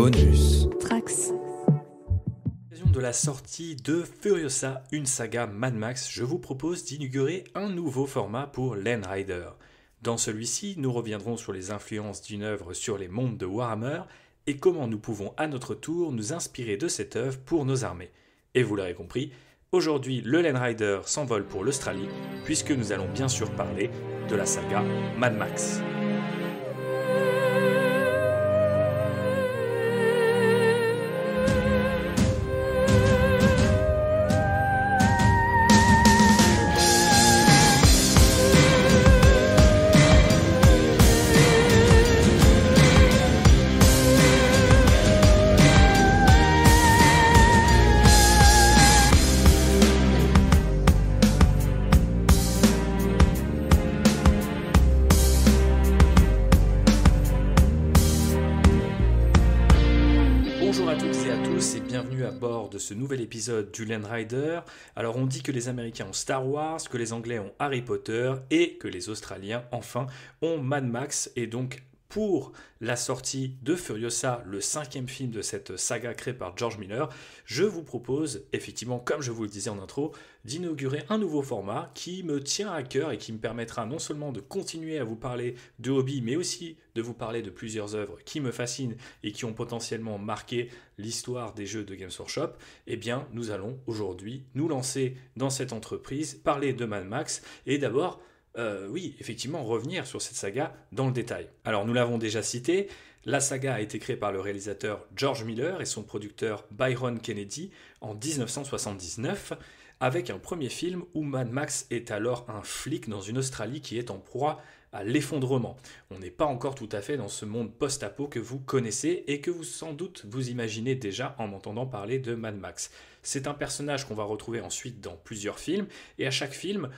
Bonus. Trax. De la sortie de Furiosa, une saga Mad Max, je vous propose d'inaugurer un nouveau format pour Land Rider. Dans celui-ci, nous reviendrons sur les influences d'une œuvre sur les mondes de Warhammer et comment nous pouvons à notre tour nous inspirer de cette œuvre pour nos armées. Et vous l'aurez compris, aujourd'hui le Land Rider s'envole pour l'Australie puisque nous allons bien sûr parler de la saga Mad Max. du Land Rider. Alors on dit que les Américains ont Star Wars, que les Anglais ont Harry Potter et que les Australiens enfin ont Mad Max et donc pour la sortie de Furiosa, le cinquième film de cette saga créée par George Miller, je vous propose, effectivement, comme je vous le disais en intro, d'inaugurer un nouveau format qui me tient à cœur et qui me permettra non seulement de continuer à vous parler de hobby, mais aussi de vous parler de plusieurs œuvres qui me fascinent et qui ont potentiellement marqué l'histoire des jeux de Games Workshop, eh bien, nous allons aujourd'hui nous lancer dans cette entreprise, parler de Mad Max et d'abord euh, oui, effectivement, revenir sur cette saga dans le détail. Alors, nous l'avons déjà cité, la saga a été créée par le réalisateur George Miller et son producteur Byron Kennedy en 1979, avec un premier film où Mad Max est alors un flic dans une Australie qui est en proie à l'effondrement. On n'est pas encore tout à fait dans ce monde post-apo que vous connaissez et que vous sans doute vous imaginez déjà en m'entendant parler de Mad Max. C'est un personnage qu'on va retrouver ensuite dans plusieurs films et à chaque film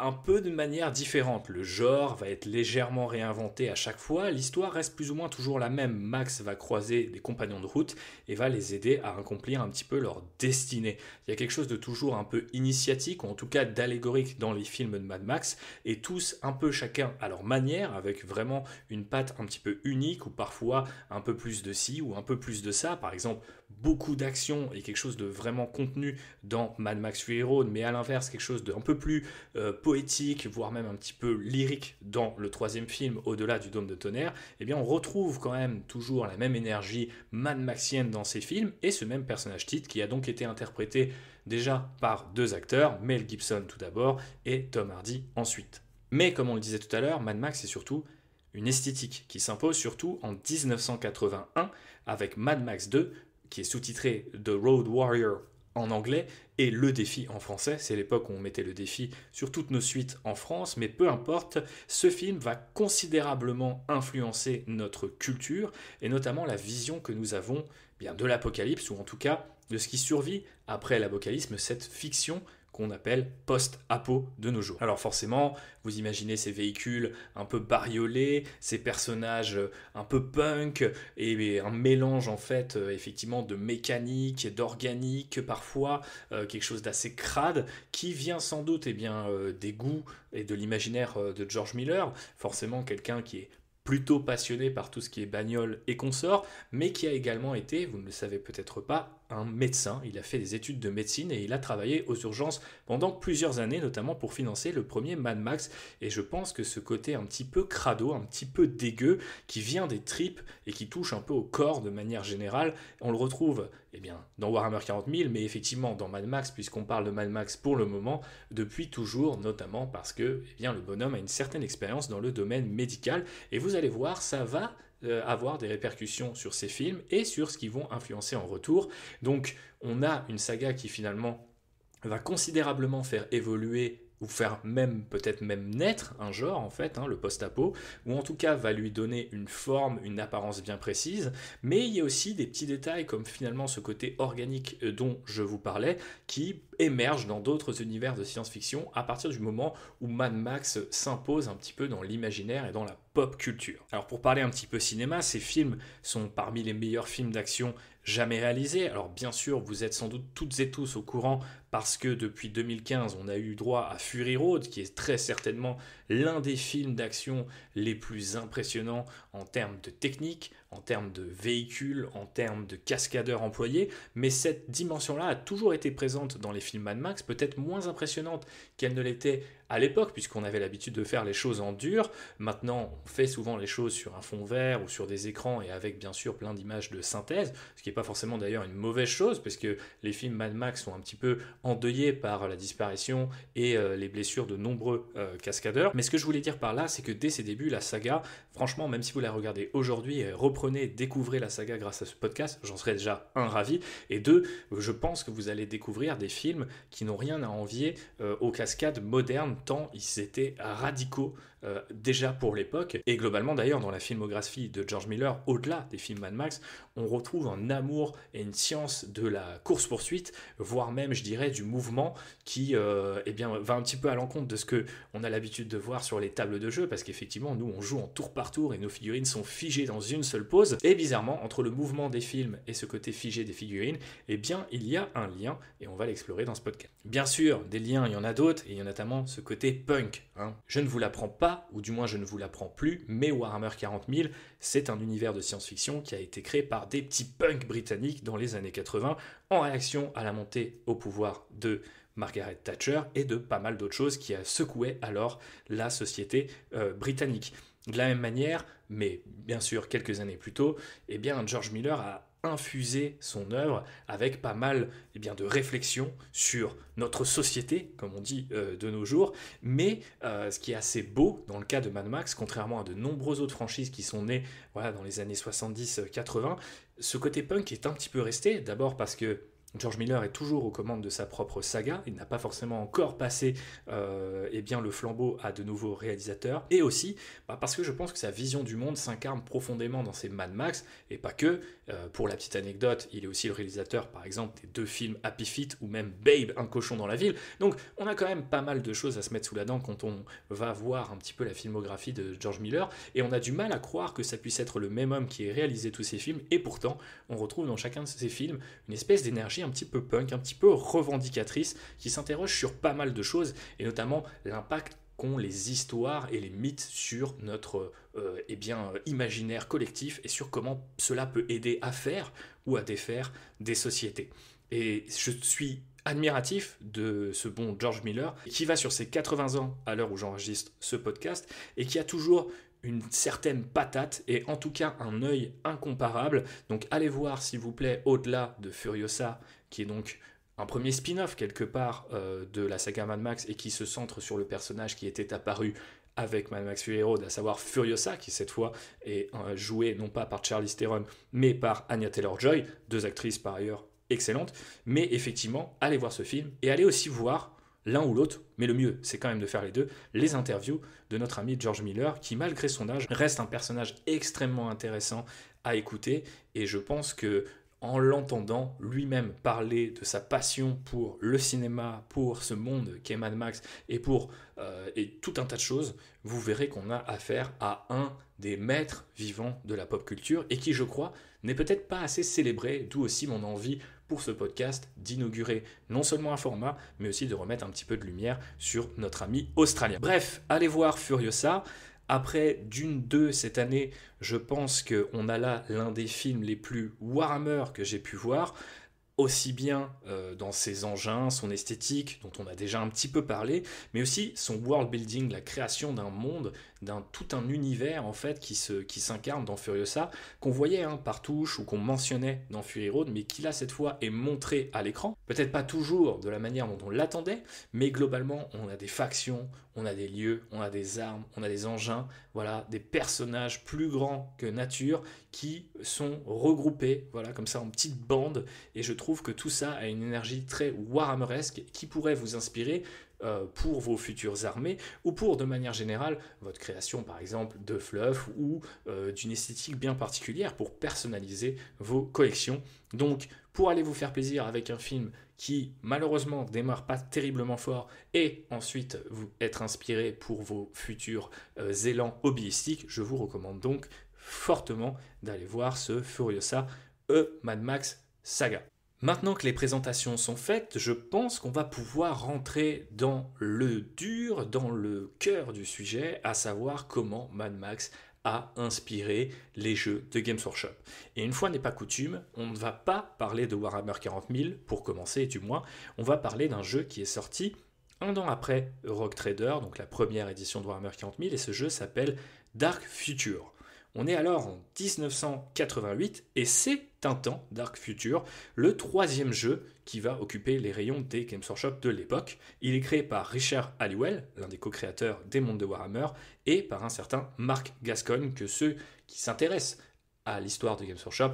un peu de manière différente. Le genre va être légèrement réinventé à chaque fois. L'histoire reste plus ou moins toujours la même. Max va croiser des compagnons de route et va les aider à accomplir un petit peu leur destinée. Il y a quelque chose de toujours un peu initiatique, ou en tout cas d'allégorique dans les films de Mad Max, et tous un peu chacun à leur manière, avec vraiment une patte un petit peu unique, ou parfois un peu plus de ci ou un peu plus de ça. Par exemple, beaucoup d'action et quelque chose de vraiment contenu dans Mad Max Fury Road, mais à l'inverse, quelque chose d'un peu plus euh, poétique, voire même un petit peu lyrique dans le troisième film, au-delà du Dôme de Tonnerre, eh bien on retrouve quand même toujours la même énergie Mad Maxienne dans ces films et ce même personnage titre qui a donc été interprété déjà par deux acteurs, Mel Gibson tout d'abord et Tom Hardy ensuite. Mais comme on le disait tout à l'heure, Mad Max est surtout une esthétique qui s'impose surtout en 1981 avec Mad Max 2, qui est sous-titré The Road Warrior en anglais et le défi en français. C'est l'époque où on mettait le défi sur toutes nos suites en France, mais peu importe, ce film va considérablement influencer notre culture et notamment la vision que nous avons bien de l'apocalypse ou en tout cas de ce qui survit après l'apocalypse, cette fiction qu'on appelle post-apo de nos jours. Alors forcément, vous imaginez ces véhicules un peu bariolés, ces personnages un peu punk et un mélange en fait euh, effectivement de mécanique, et d'organique parfois, euh, quelque chose d'assez crade qui vient sans doute et eh bien, euh, des goûts et de l'imaginaire de George Miller, forcément quelqu'un qui est plutôt passionné par tout ce qui est bagnole et consort, mais qui a également été, vous ne le savez peut-être pas, un médecin, il a fait des études de médecine et il a travaillé aux urgences pendant plusieurs années, notamment pour financer le premier Mad Max. Et je pense que ce côté un petit peu crado, un petit peu dégueu, qui vient des tripes et qui touche un peu au corps de manière générale, on le retrouve eh bien, dans Warhammer 40 000, mais effectivement dans Mad Max, puisqu'on parle de Mad Max pour le moment, depuis toujours, notamment parce que eh bien, le bonhomme a une certaine expérience dans le domaine médical. Et vous allez voir, ça va euh, avoir des répercussions sur ces films et sur ce qu'ils vont influencer en retour. Donc on a une saga qui finalement va considérablement faire évoluer ou faire même peut-être même naître un genre en fait, hein, le post-apo, ou en tout cas va lui donner une forme, une apparence bien précise, mais il y a aussi des petits détails comme finalement ce côté organique euh, dont je vous parlais, qui émerge dans d'autres univers de science-fiction à partir du moment où Mad Max s'impose un petit peu dans l'imaginaire et dans la pop culture. Alors pour parler un petit peu cinéma, ces films sont parmi les meilleurs films d'action jamais réalisés. Alors bien sûr, vous êtes sans doute toutes et tous au courant parce que depuis 2015, on a eu droit à Fury Road, qui est très certainement l'un des films d'action les plus impressionnants en termes de technique, en termes de véhicules, en termes de cascadeurs employés, mais cette dimension-là a toujours été présente dans les films Mad Max, peut-être moins impressionnante qu'elle ne l'était à l'époque, puisqu'on avait l'habitude de faire les choses en dur. Maintenant, on fait souvent les choses sur un fond vert ou sur des écrans et avec bien sûr plein d'images de synthèse, ce qui n'est pas forcément d'ailleurs une mauvaise chose, parce que les films Mad Max sont un petit peu endeuillé par la disparition et euh, les blessures de nombreux euh, cascadeurs. Mais ce que je voulais dire par là, c'est que dès ses débuts, la saga, franchement, même si vous la regardez aujourd'hui, reprenez, découvrez la saga grâce à ce podcast, j'en serais déjà un ravi. Et deux, je pense que vous allez découvrir des films qui n'ont rien à envier euh, aux cascades modernes, tant ils étaient radicaux déjà pour l'époque. Et globalement, d'ailleurs, dans la filmographie de George Miller, au-delà des films Mad Max, on retrouve un amour et une science de la course-poursuite, voire même, je dirais, du mouvement qui euh, eh bien, va un petit peu à l'encontre de ce que on a l'habitude de voir sur les tables de jeu, parce qu'effectivement, nous, on joue en tour par tour et nos figurines sont figées dans une seule pose. Et bizarrement, entre le mouvement des films et ce côté figé des figurines, eh bien, il y a un lien et on va l'explorer dans ce podcast. Bien sûr, des liens, il y en a d'autres, et il y a notamment ce côté punk. Hein. Je ne vous l'apprends pas, ou du moins je ne vous l'apprends plus, mais Warhammer 40 c'est un univers de science-fiction qui a été créé par des petits punks britanniques dans les années 80 en réaction à la montée au pouvoir de Margaret Thatcher et de pas mal d'autres choses qui a secoué alors la société euh, britannique. De la même manière, mais bien sûr quelques années plus tôt, eh bien George Miller a infusé son œuvre avec pas mal eh bien, de réflexions sur notre société, comme on dit euh, de nos jours. Mais euh, ce qui est assez beau dans le cas de Mad Max, contrairement à de nombreuses autres franchises qui sont nées voilà, dans les années 70-80, ce côté punk est un petit peu resté, d'abord parce que George Miller est toujours aux commandes de sa propre saga, il n'a pas forcément encore passé euh, eh bien, le flambeau à de nouveaux réalisateurs, et aussi bah, parce que je pense que sa vision du monde s'incarne profondément dans ses Mad Max, et pas que. Euh, pour la petite anecdote, il est aussi le réalisateur par exemple des deux films Happy Feet ou même Babe, un cochon dans la ville. Donc on a quand même pas mal de choses à se mettre sous la dent quand on va voir un petit peu la filmographie de George Miller, et on a du mal à croire que ça puisse être le même homme qui ait réalisé tous ces films, et pourtant on retrouve dans chacun de ces films une espèce d'énergie un petit peu punk, un petit peu revendicatrice, qui s'interroge sur pas mal de choses, et notamment l'impact qu'ont les histoires et les mythes sur notre euh, eh bien, euh, imaginaire collectif et sur comment cela peut aider à faire ou à défaire des sociétés. Et je suis admiratif de ce bon George Miller qui va sur ses 80 ans à l'heure où j'enregistre ce podcast et qui a toujours une certaine patate et en tout cas un œil incomparable. Donc allez voir s'il vous plaît au-delà de Furiosa, qui est donc un premier spin-off quelque part euh, de la saga Mad Max et qui se centre sur le personnage qui était apparu avec Mad Max Fury Road, à savoir Furiosa, qui cette fois est joué euh, jouée non pas par Charlie Theron, mais par Anya Taylor-Joy, deux actrices par ailleurs excellentes. Mais effectivement, allez voir ce film et allez aussi voir l'un ou l'autre, mais le mieux, c'est quand même de faire les deux, les interviews de notre ami George Miller, qui malgré son âge reste un personnage extrêmement intéressant à écouter, et je pense que en l'entendant lui-même parler de sa passion pour le cinéma, pour ce monde qu'est Mad Max et pour euh, et tout un tas de choses, vous verrez qu'on a affaire à un des maîtres vivants de la pop culture et qui, je crois, n'est peut-être pas assez célébré, d'où aussi mon envie pour ce podcast d'inaugurer non seulement un format, mais aussi de remettre un petit peu de lumière sur notre ami australien. Bref, allez voir Furiosa. Après d'une, deux cette année, je pense qu'on a là l'un des films les plus Warhammer que j'ai pu voir aussi bien euh, dans ses engins, son esthétique, dont on a déjà un petit peu parlé, mais aussi son world building, la création d'un monde d'un tout un univers en fait qui se qui s'incarne dans Furiosa qu'on voyait hein, par touche ou qu'on mentionnait dans Fury Road mais qui là cette fois est montré à l'écran peut-être pas toujours de la manière dont on l'attendait mais globalement on a des factions on a des lieux on a des armes on a des engins voilà des personnages plus grands que nature qui sont regroupés voilà comme ça en petites bandes et je trouve que tout ça a une énergie très warhammeresque qui pourrait vous inspirer euh, pour vos futures armées ou pour, de manière générale, votre création par exemple de fluff ou euh, d'une esthétique bien particulière pour personnaliser vos collections. Donc, pour aller vous faire plaisir avec un film qui malheureusement démarre pas terriblement fort et ensuite vous être inspiré pour vos futurs euh, élans hobbyistiques, je vous recommande donc fortement d'aller voir ce Furiosa E Mad Max Saga. Maintenant que les présentations sont faites, je pense qu'on va pouvoir rentrer dans le dur, dans le cœur du sujet, à savoir comment Mad Max a inspiré les jeux de Games Workshop. Et une fois n'est pas coutume, on ne va pas parler de Warhammer 40 000, pour commencer du moins, on va parler d'un jeu qui est sorti un an après Rogue Trader, donc la première édition de Warhammer 40 000, et ce jeu s'appelle Dark Future. On est alors en 1988 et c'est un temps Dark Future, le troisième jeu qui va occuper les rayons des Games Workshop de l'époque. Il est créé par Richard Halliwell, l'un des co-créateurs des mondes de Warhammer, et par un certain Mark Gascon, que ceux qui s'intéressent à l'histoire de Games Shop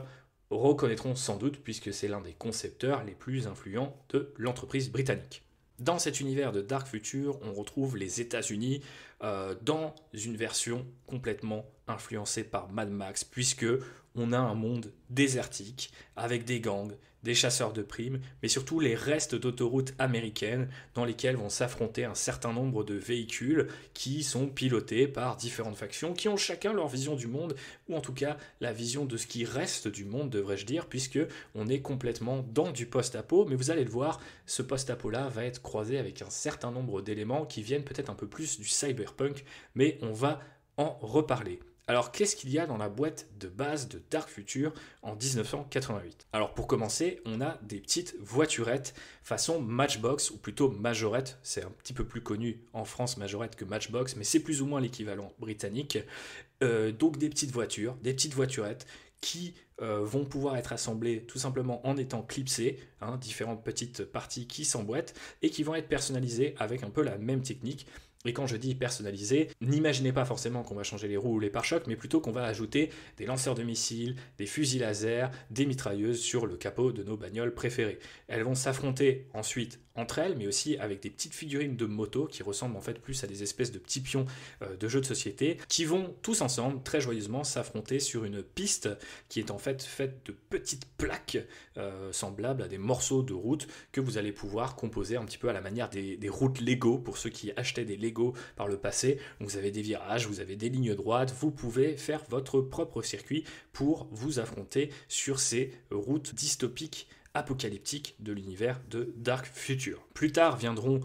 reconnaîtront sans doute puisque c'est l'un des concepteurs les plus influents de l'entreprise britannique. Dans cet univers de Dark Future, on retrouve les États-Unis euh, dans une version complètement influencée par Mad Max, puisque on a un monde désertique avec des gangs des chasseurs de primes, mais surtout les restes d'autoroutes américaines dans lesquelles vont s'affronter un certain nombre de véhicules qui sont pilotés par différentes factions qui ont chacun leur vision du monde, ou en tout cas la vision de ce qui reste du monde, devrais-je dire, puisque on est complètement dans du post-apo, mais vous allez le voir, ce post-apo là va être croisé avec un certain nombre d'éléments qui viennent peut-être un peu plus du cyberpunk, mais on va en reparler. Alors qu'est-ce qu'il y a dans la boîte de base de Dark Future en 1988 Alors pour commencer, on a des petites voiturettes façon Matchbox ou plutôt Majorette, c'est un petit peu plus connu en France Majorette que Matchbox, mais c'est plus ou moins l'équivalent britannique. Euh, donc des petites voitures, des petites voiturettes qui euh, vont pouvoir être assemblées tout simplement en étant clipsées, hein, différentes petites parties qui s'emboîtent et qui vont être personnalisées avec un peu la même technique. Et quand je dis personnalisé, n'imaginez pas forcément qu'on va changer les roues ou les pare-chocs, mais plutôt qu'on va ajouter des lanceurs de missiles, des fusils laser, des mitrailleuses sur le capot de nos bagnoles préférées. Elles vont s'affronter ensuite entre elles, mais aussi avec des petites figurines de moto qui ressemblent en fait plus à des espèces de petits pions euh, de jeux de société, qui vont tous ensemble très joyeusement s'affronter sur une piste qui est en fait faite de petites plaques euh, semblables à des morceaux de route que vous allez pouvoir composer un petit peu à la manière des, des, routes Lego pour ceux qui achetaient des Lego par le passé. Vous avez des virages, vous avez des lignes droites, vous pouvez faire votre propre circuit pour vous affronter sur ces routes dystopiques apocalyptique de l'univers de Dark Future. Plus tard viendront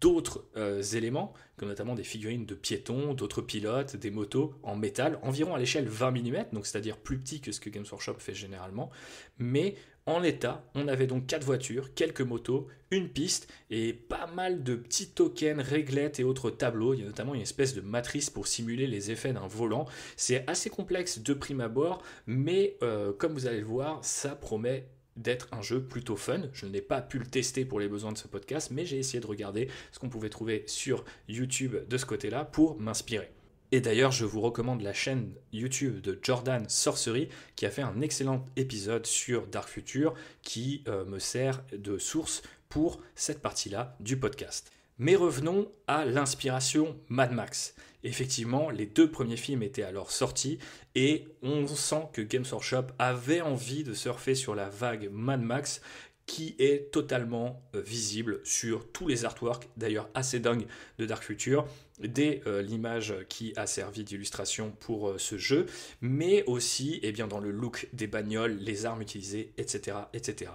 d'autres euh, éléments, comme notamment des figurines de piétons, d'autres pilotes, des motos en métal, environ à l'échelle 20 mm, donc c'est-à-dire plus petit que ce que Games Workshop fait généralement, mais en l'état, on avait donc quatre voitures, quelques motos, une piste et pas mal de petits tokens, réglettes et autres tableaux. Il y a notamment une espèce de matrice pour simuler les effets d'un volant. C'est assez complexe de prime abord, mais euh, comme vous allez le voir, ça promet d'être un jeu plutôt fun. Je n'ai pas pu le tester pour les besoins de ce podcast, mais j'ai essayé de regarder ce qu'on pouvait trouver sur YouTube de ce côté-là pour m'inspirer. Et d'ailleurs, je vous recommande la chaîne YouTube de Jordan Sorcery qui a fait un excellent épisode sur Dark Future qui euh, me sert de source pour cette partie-là du podcast. Mais revenons à l'inspiration Mad Max. Effectivement, les deux premiers films étaient alors sortis et on sent que Games Workshop avait envie de surfer sur la vague Mad Max qui est totalement euh, visible sur tous les artworks, d'ailleurs assez dingue de Dark Future, dès euh, l'image qui a servi d'illustration pour euh, ce jeu, mais aussi eh bien, dans le look des bagnoles, les armes utilisées, etc. etc.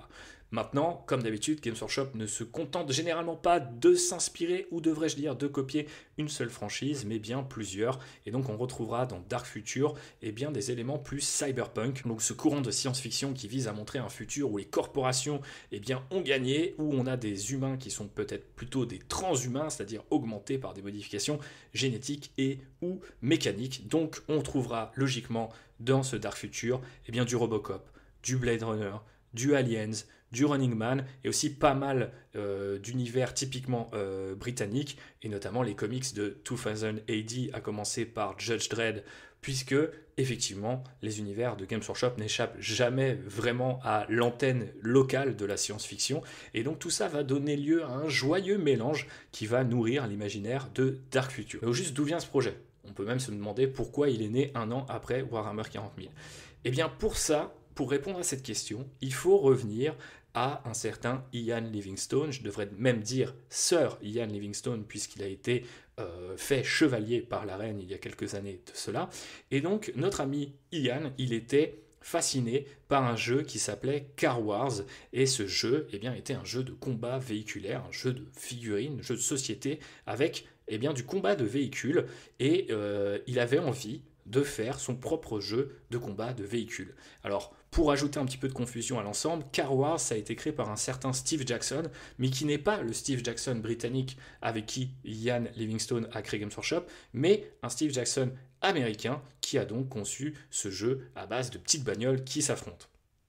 Maintenant, comme d'habitude, Games Workshop ne se contente généralement pas de s'inspirer, ou devrais-je dire, de copier une seule franchise, mais bien plusieurs. Et donc on retrouvera dans Dark Future eh bien, des éléments plus cyberpunk, donc ce courant de science-fiction qui vise à montrer un futur où les corporations eh bien, ont gagné, où on a des humains qui sont peut-être plutôt des transhumains, c'est-à-dire augmentés par des modifications génétiques et ou mécaniques. Donc on trouvera logiquement dans ce Dark Future eh bien, du Robocop, du Blade Runner, du Aliens, du running man et aussi pas mal euh, d'univers typiquement euh, britannique et notamment les comics de 2000 AD à commencer par Judge Dredd puisque effectivement les univers de Games Workshop n'échappent jamais vraiment à l'antenne locale de la science-fiction et donc tout ça va donner lieu à un joyeux mélange qui va nourrir l'imaginaire de Dark Future. Mais juste d'où vient ce projet on peut même se demander pourquoi il est né un an après Warhammer 40 000. Eh bien pour ça, pour répondre à cette question, il faut revenir à un certain Ian Livingstone, je devrais même dire Sir Ian Livingstone, puisqu'il a été euh, fait chevalier par la reine il y a quelques années de cela. Et donc notre ami Ian, il était fasciné par un jeu qui s'appelait Car Wars, et ce jeu eh bien, était un jeu de combat véhiculaire, un jeu de figurines, un jeu de société, avec eh bien, du combat de véhicules, et euh, il avait envie de faire son propre jeu de combat de véhicules. Alors, pour ajouter un petit peu de confusion à l'ensemble, Car Wars a été créé par un certain Steve Jackson, mais qui n'est pas le Steve Jackson britannique avec qui Ian Livingstone a créé Games Workshop, mais un Steve Jackson américain qui a donc conçu ce jeu à base de petites bagnoles qui s'affrontent.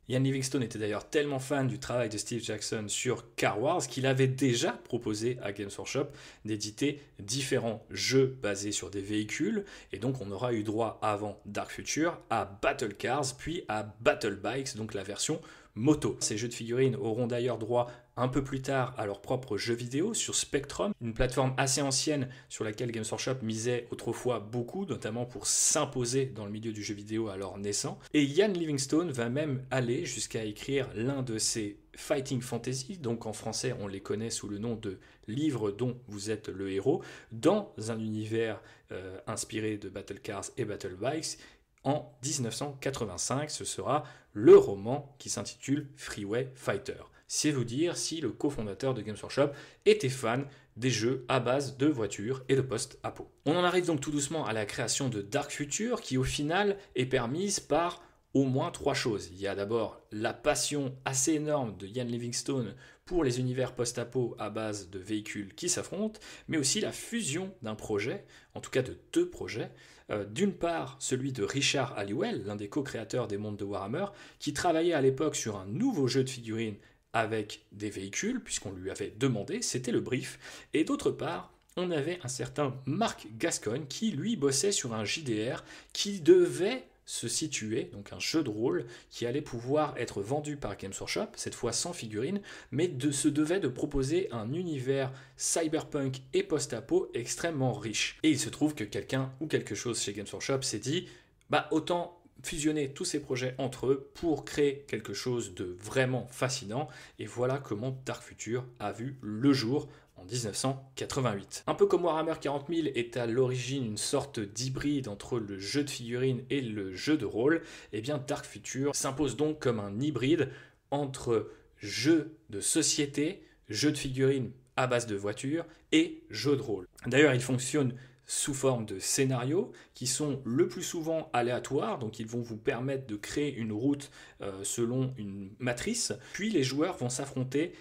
Ian Livingstone était d'ailleurs tellement fan du travail de Steve Jackson sur Car Wars qu'il avait déjà proposé à Games Workshop d'éditer différents jeux basés sur des véhicules, et donc on aura eu droit avant Dark Future à Battle Cars, puis à Battle Bikes, donc la version moto. Ces jeux de figurines auront d'ailleurs droit un peu plus tard à leur propre jeu vidéo sur Spectrum, une plateforme assez ancienne sur laquelle Games Workshop misait autrefois beaucoup, notamment pour s'imposer dans le milieu du jeu vidéo alors naissant. Et Ian Livingstone va même aller jusqu'à écrire l'un de ses Fighting Fantasy, donc en français on les connaît sous le nom de Livre dont vous êtes le héros, dans un univers euh, inspiré de Battle Cars et Battle Bikes, en 1985, ce sera le roman qui s'intitule Freeway Fighter c'est vous dire si le cofondateur de Games Workshop était fan des jeux à base de voitures et de post-apo. On en arrive donc tout doucement à la création de Dark Future qui au final est permise par au moins trois choses. Il y a d'abord la passion assez énorme de Ian Livingstone pour les univers post-apo à base de véhicules qui s'affrontent, mais aussi la fusion d'un projet, en tout cas de deux projets. Euh, d'une part, celui de Richard Halliwell, l'un des co-créateurs des mondes de Warhammer, qui travaillait à l'époque sur un nouveau jeu de figurines avec des véhicules, puisqu'on lui avait demandé, c'était le brief, et d'autre part, on avait un certain Marc Gascon, qui, lui, bossait sur un JDR qui devait se situer, donc un jeu de rôle qui allait pouvoir être vendu par Games Workshop, cette fois sans figurine, mais de, se devait de proposer un univers cyberpunk et post-apo extrêmement riche. Et il se trouve que quelqu'un ou quelque chose chez Games Workshop s'est dit, bah autant fusionner tous ces projets entre eux pour créer quelque chose de vraiment fascinant. Et voilà comment Dark Future a vu le jour en 1988. Un peu comme Warhammer 40 000 est à l'origine une sorte d'hybride entre le jeu de figurines et le jeu de rôle, et eh bien Dark Future s'impose donc comme un hybride entre jeu de société, jeu de figurines à base de voitures et jeu de rôle. D'ailleurs, il fonctionne sous forme de scénarios qui sont le plus souvent aléatoires, donc ils vont vous permettre de créer une route euh, selon une matrice, puis les joueurs vont s'affronter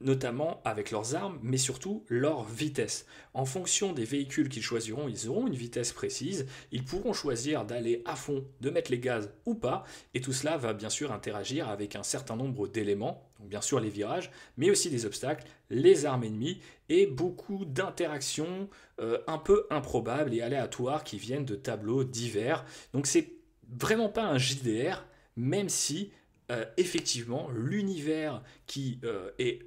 notamment avec leurs armes, mais surtout leur vitesse. En fonction des véhicules qu'ils choisiront, ils auront une vitesse précise, ils pourront choisir d'aller à fond, de mettre les gaz ou pas, et tout cela va bien sûr interagir avec un certain nombre d'éléments bien sûr les virages, mais aussi des obstacles, les armes ennemies et beaucoup d'interactions euh, un peu improbables et aléatoires qui viennent de tableaux divers. Donc c'est vraiment pas un JDR, même si euh, effectivement l'univers qui euh, est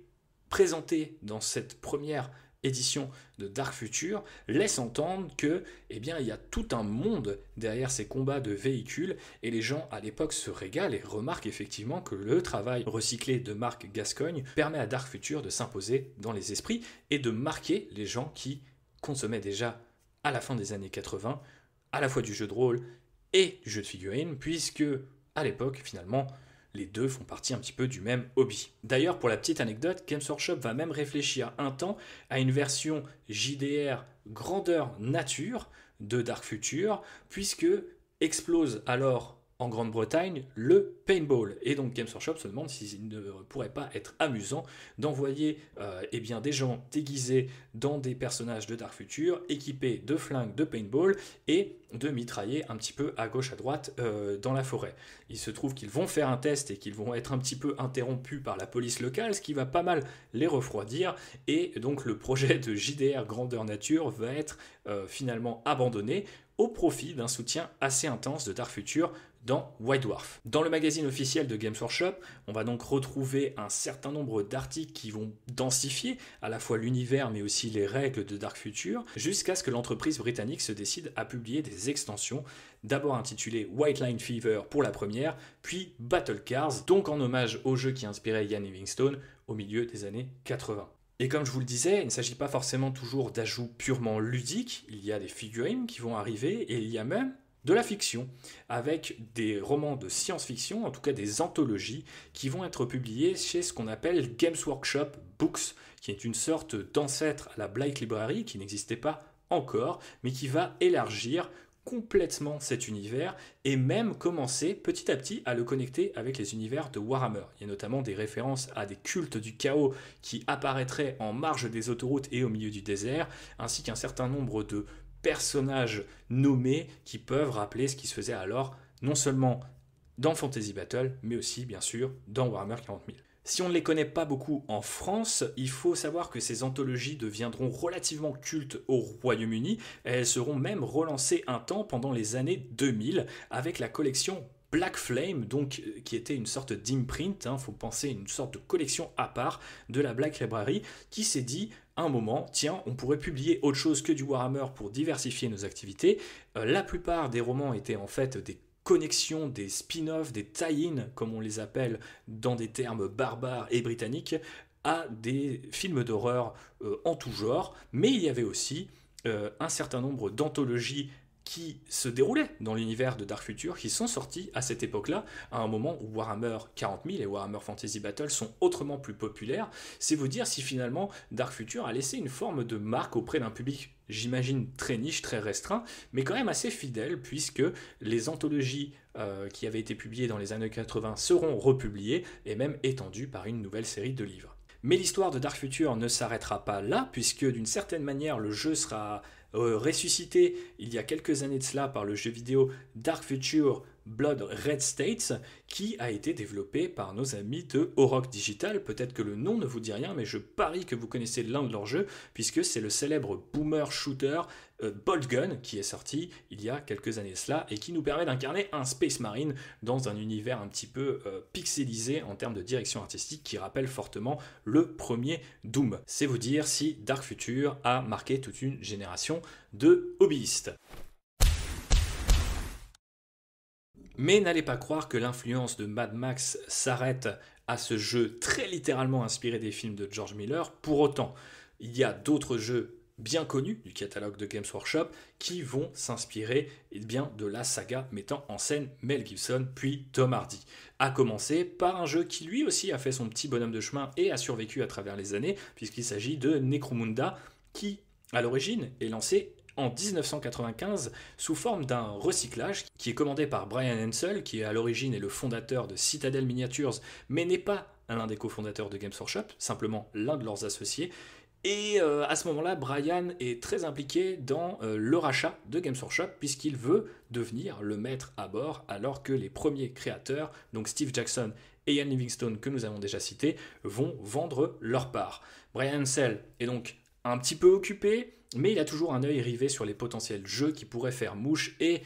présenté dans cette première édition de Dark Future laisse entendre que, eh bien, il y a tout un monde derrière ces combats de véhicules et les gens à l'époque se régalent et remarquent effectivement que le travail recyclé de Marc Gascogne permet à Dark Future de s'imposer dans les esprits et de marquer les gens qui consommaient déjà à la fin des années 80 à la fois du jeu de rôle et du jeu de figurines puisque à l'époque finalement les deux font partie un petit peu du même hobby. D'ailleurs, pour la petite anecdote, Games Workshop va même réfléchir un temps à une version JDR grandeur nature de Dark Future, puisque explose alors en Grande-Bretagne le paintball. Et donc Games Workshop se demande s'il ne pourrait pas être amusant d'envoyer euh, eh bien, des gens déguisés dans des personnages de Dark Future, équipés de flingues de paintball et de mitrailler un petit peu à gauche à droite euh, dans la forêt. Il se trouve qu'ils vont faire un test et qu'ils vont être un petit peu interrompus par la police locale, ce qui va pas mal les refroidir. Et donc le projet de JDR Grandeur Nature va être euh, finalement abandonné au profit d'un soutien assez intense de Dark Future dans White Dwarf. Dans le magazine officiel de Games Workshop, on va donc retrouver un certain nombre d'articles qui vont densifier à la fois l'univers mais aussi les règles de Dark Future, jusqu'à ce que l'entreprise britannique se décide à publier des extensions, d'abord intitulées White Line Fever pour la première, puis Battle Cars, donc en hommage au jeu qui inspirait Ian Livingstone au milieu des années 80. Et comme je vous le disais, il ne s'agit pas forcément toujours d'ajouts purement ludiques, il y a des figurines qui vont arriver, et il y a même de la fiction, avec des romans de science-fiction, en tout cas des anthologies, qui vont être publiés chez ce qu'on appelle Games Workshop Books, qui est une sorte d'ancêtre à la Blight Library, qui n'existait pas encore, mais qui va élargir complètement cet univers et même commencer petit à petit à le connecter avec les univers de Warhammer. Il y a notamment des références à des cultes du chaos qui apparaîtraient en marge des autoroutes et au milieu du désert, ainsi qu'un certain nombre de personnages nommés qui peuvent rappeler ce qui se faisait alors, non seulement dans Fantasy Battle, mais aussi bien sûr dans Warhammer 40 Si on ne les connaît pas beaucoup en France, il faut savoir que ces anthologies deviendront relativement cultes au Royaume-Uni. Elles seront même relancées un temps pendant les années 2000 avec la collection Black Flame, donc euh, qui était une sorte d'imprint, il hein, faut penser une sorte de collection à part de la Black Library, qui s'est dit un moment, tiens, on pourrait publier autre chose que du Warhammer pour diversifier nos activités. Euh, la plupart des romans étaient en fait des connexions, des spin-offs, des tie-in, comme on les appelle dans des termes barbares et britanniques, à des films d'horreur euh, en tout genre, mais il y avait aussi euh, un certain nombre d'anthologies qui se déroulaient dans l'univers de Dark Future, qui sont sortis à cette époque-là, à un moment où Warhammer 40 000 et Warhammer Fantasy Battle sont autrement plus populaires, c'est vous dire si finalement Dark Future a laissé une forme de marque auprès d'un public, j'imagine, très niche, très restreint, mais quand même assez fidèle, puisque les anthologies euh, qui avaient été publiées dans les années 80 seront republiées et même étendues par une nouvelle série de livres. Mais l'histoire de Dark Future ne s'arrêtera pas là, puisque d'une certaine manière, le jeu sera euh, ressuscité il y a quelques années de cela par le jeu vidéo Dark Future Blood Red States, qui a été développé par nos amis de Oroc Digital. Peut-être que le nom ne vous dit rien, mais je parie que vous connaissez l'un de leurs jeux, puisque c'est le célèbre boomer shooter euh, Gun, qui est sorti il y a quelques années cela, et qui nous permet d'incarner un Space Marine dans un univers un petit peu euh, pixelisé en termes de direction artistique, qui rappelle fortement le premier Doom. C'est vous dire si Dark Future a marqué toute une génération de hobbyistes. Mais n'allez pas croire que l'influence de Mad Max s'arrête à ce jeu très littéralement inspiré des films de George Miller. Pour autant, il y a d'autres jeux bien connus du catalogue de Games Workshop qui vont s'inspirer eh bien, de la saga mettant en scène Mel Gibson puis Tom Hardy. À commencer par un jeu qui lui aussi a fait son petit bonhomme de chemin et a survécu à travers les années, puisqu'il s'agit de Necromunda qui, à l'origine, est lancé en 1995 sous forme d'un recyclage qui est commandé par Brian Hensel, qui est à l'origine et le fondateur de Citadel Miniatures, mais n'est pas l'un des cofondateurs de Games Workshop, simplement l'un de leurs associés. Et euh, à ce moment-là, Brian est très impliqué dans euh, le rachat de Games Workshop puisqu'il veut devenir le maître à bord alors que les premiers créateurs, donc Steve Jackson et Ian Livingstone que nous avons déjà cités, vont vendre leur part. Brian Hensel est donc un petit peu occupé, mais il a toujours un œil rivé sur les potentiels jeux qui pourraient faire mouche et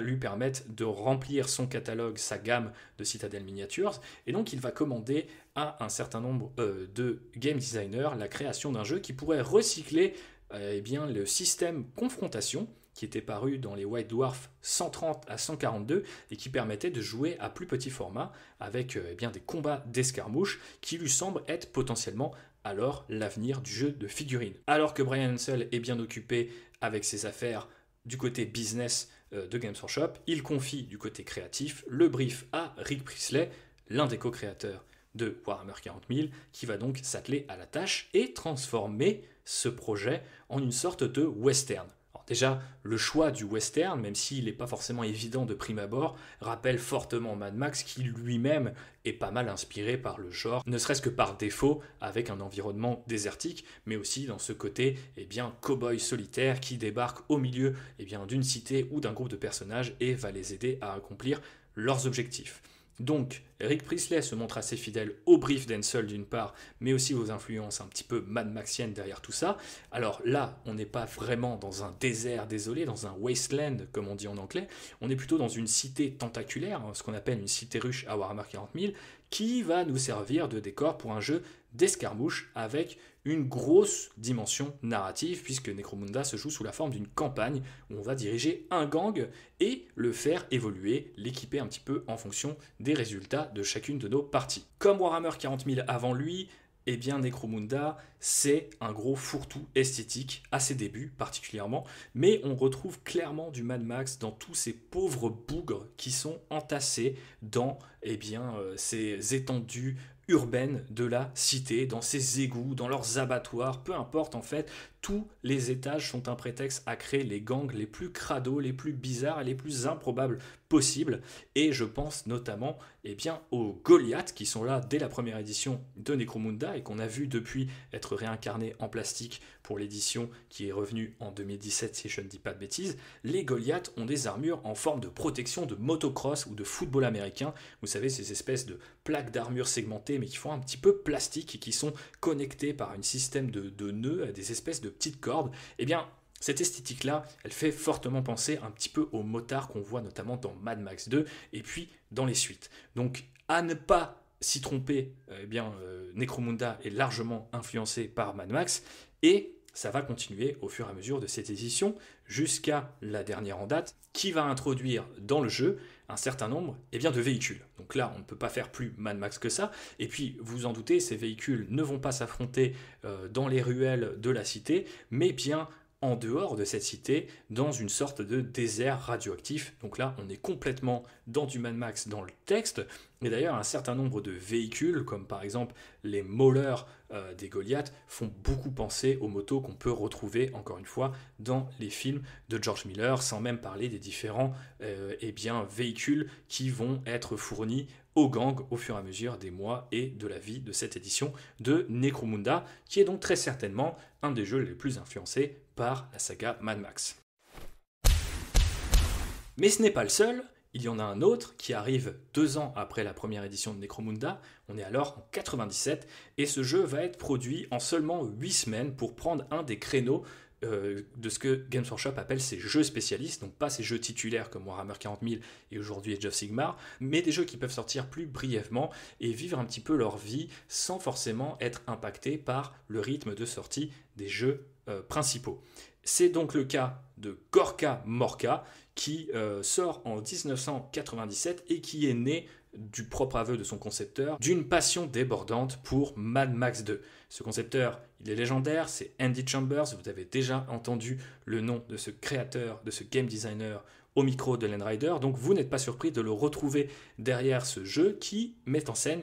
lui permettre de remplir son catalogue, sa gamme de Citadel Miniatures. Et donc il va commander à un certain nombre euh, de game designers la création d'un jeu qui pourrait recycler euh, eh bien, le système confrontation qui était paru dans les White Dwarf 130 à 142 et qui permettait de jouer à plus petit format avec euh, eh bien, des combats d'escarmouches qui lui semblent être potentiellement alors l'avenir du jeu de figurines. Alors que Brian Hansel est bien occupé avec ses affaires du côté business euh, de Games Workshop, il confie du côté créatif le brief à Rick Priestley, l'un des co-créateurs de Warhammer 40 000, qui va donc s'atteler à la tâche et transformer ce projet en une sorte de western déjà, le choix du western, même s'il n'est pas forcément évident de prime abord, rappelle fortement Mad Max qui lui-même est pas mal inspiré par le genre, ne serait-ce que par défaut avec un environnement désertique, mais aussi dans ce côté eh bien cow-boy solitaire qui débarque au milieu eh bien d'une cité ou d'un groupe de personnages et va les aider à accomplir leurs objectifs. Donc, Rick Priestley se montre assez fidèle au brief d'Ensel d'une part, mais aussi aux influences un petit peu Mad Maxiennes derrière tout ça. Alors là, on n'est pas vraiment dans un désert désolé, dans un wasteland comme on dit en anglais, on est plutôt dans une cité tentaculaire, ce qu'on appelle une cité ruche à Warhammer 40 000, qui va nous servir de décor pour un jeu d'escarmouche avec une grosse dimension narrative, puisque Necromunda se joue sous la forme d'une campagne où on va diriger un gang et le faire évoluer, l'équiper un petit peu en fonction des résultats de chacune de nos parties. Comme Warhammer 40 avant lui, eh bien Necromunda, c'est un gros fourre-tout esthétique, à ses débuts particulièrement, mais on retrouve clairement du Mad Max dans tous ces pauvres bougres qui sont entassés dans eh bien, euh, ces étendues urbaine de la cité, dans ses égouts, dans leurs abattoirs, peu importe en fait, tous les étages sont un prétexte à créer les gangs les plus crados, les plus bizarres et les plus improbables possible. Et je pense notamment eh bien, aux Goliaths qui sont là dès la première édition de Necromunda et qu'on a vu depuis être réincarnés en plastique pour l'édition qui est revenue en 2017 si je ne dis pas de bêtises. Les Goliaths ont des armures en forme de protection de motocross ou de football américain. Vous savez, ces espèces de plaques d'armure segmentées mais qui font un petit peu plastique et qui sont connectées par un système de, de nœuds à des espèces de petites cordes. Eh bien, cette esthétique-là, elle fait fortement penser un petit peu aux motards qu'on voit notamment dans Mad Max 2 et puis dans les suites. Donc à ne pas s'y tromper, euh, eh bien, euh, Necromunda est largement influencé par Mad Max et ça va continuer au fur et à mesure de cette édition jusqu'à la dernière en date qui va introduire dans le jeu un certain nombre eh bien, de véhicules. Donc là, on ne peut pas faire plus Mad Max que ça. Et puis, vous en doutez, ces véhicules ne vont pas s'affronter euh, dans les ruelles de la cité, mais bien en dehors de cette cité, dans une sorte de désert radioactif. Donc là, on est complètement dans du Mad Max dans le texte. Et d'ailleurs, un certain nombre de véhicules, comme par exemple les Maulers euh, des Goliaths, font beaucoup penser aux motos qu'on peut retrouver, encore une fois, dans les films de George Miller, sans même parler des différents euh, eh bien, véhicules qui vont être fournis aux gangs au fur et à mesure des mois et de la vie de cette édition de Necromunda, qui est donc très certainement un des jeux les plus influencés par la saga Mad Max. Mais ce n'est pas le seul, il y en a un autre qui arrive deux ans après la première édition de Necromunda, on est alors en 97, et ce jeu va être produit en seulement 8 semaines pour prendre un des créneaux euh, de ce que Games Workshop appelle ses jeux spécialistes, donc pas ses jeux titulaires comme Warhammer 40 et aujourd'hui Age of Sigmar, mais des jeux qui peuvent sortir plus brièvement et vivre un petit peu leur vie sans forcément être impactés par le rythme de sortie des jeux euh, principaux. C'est donc le cas de Gorka Morka, qui euh, sort en 1997 et qui est né du propre aveu de son concepteur, d'une passion débordante pour Mad Max 2. Ce concepteur, il est légendaire, c'est Andy Chambers, vous avez déjà entendu le nom de ce créateur, de ce game designer au micro de Land Rider, donc vous n'êtes pas surpris de le retrouver derrière ce jeu qui met en scène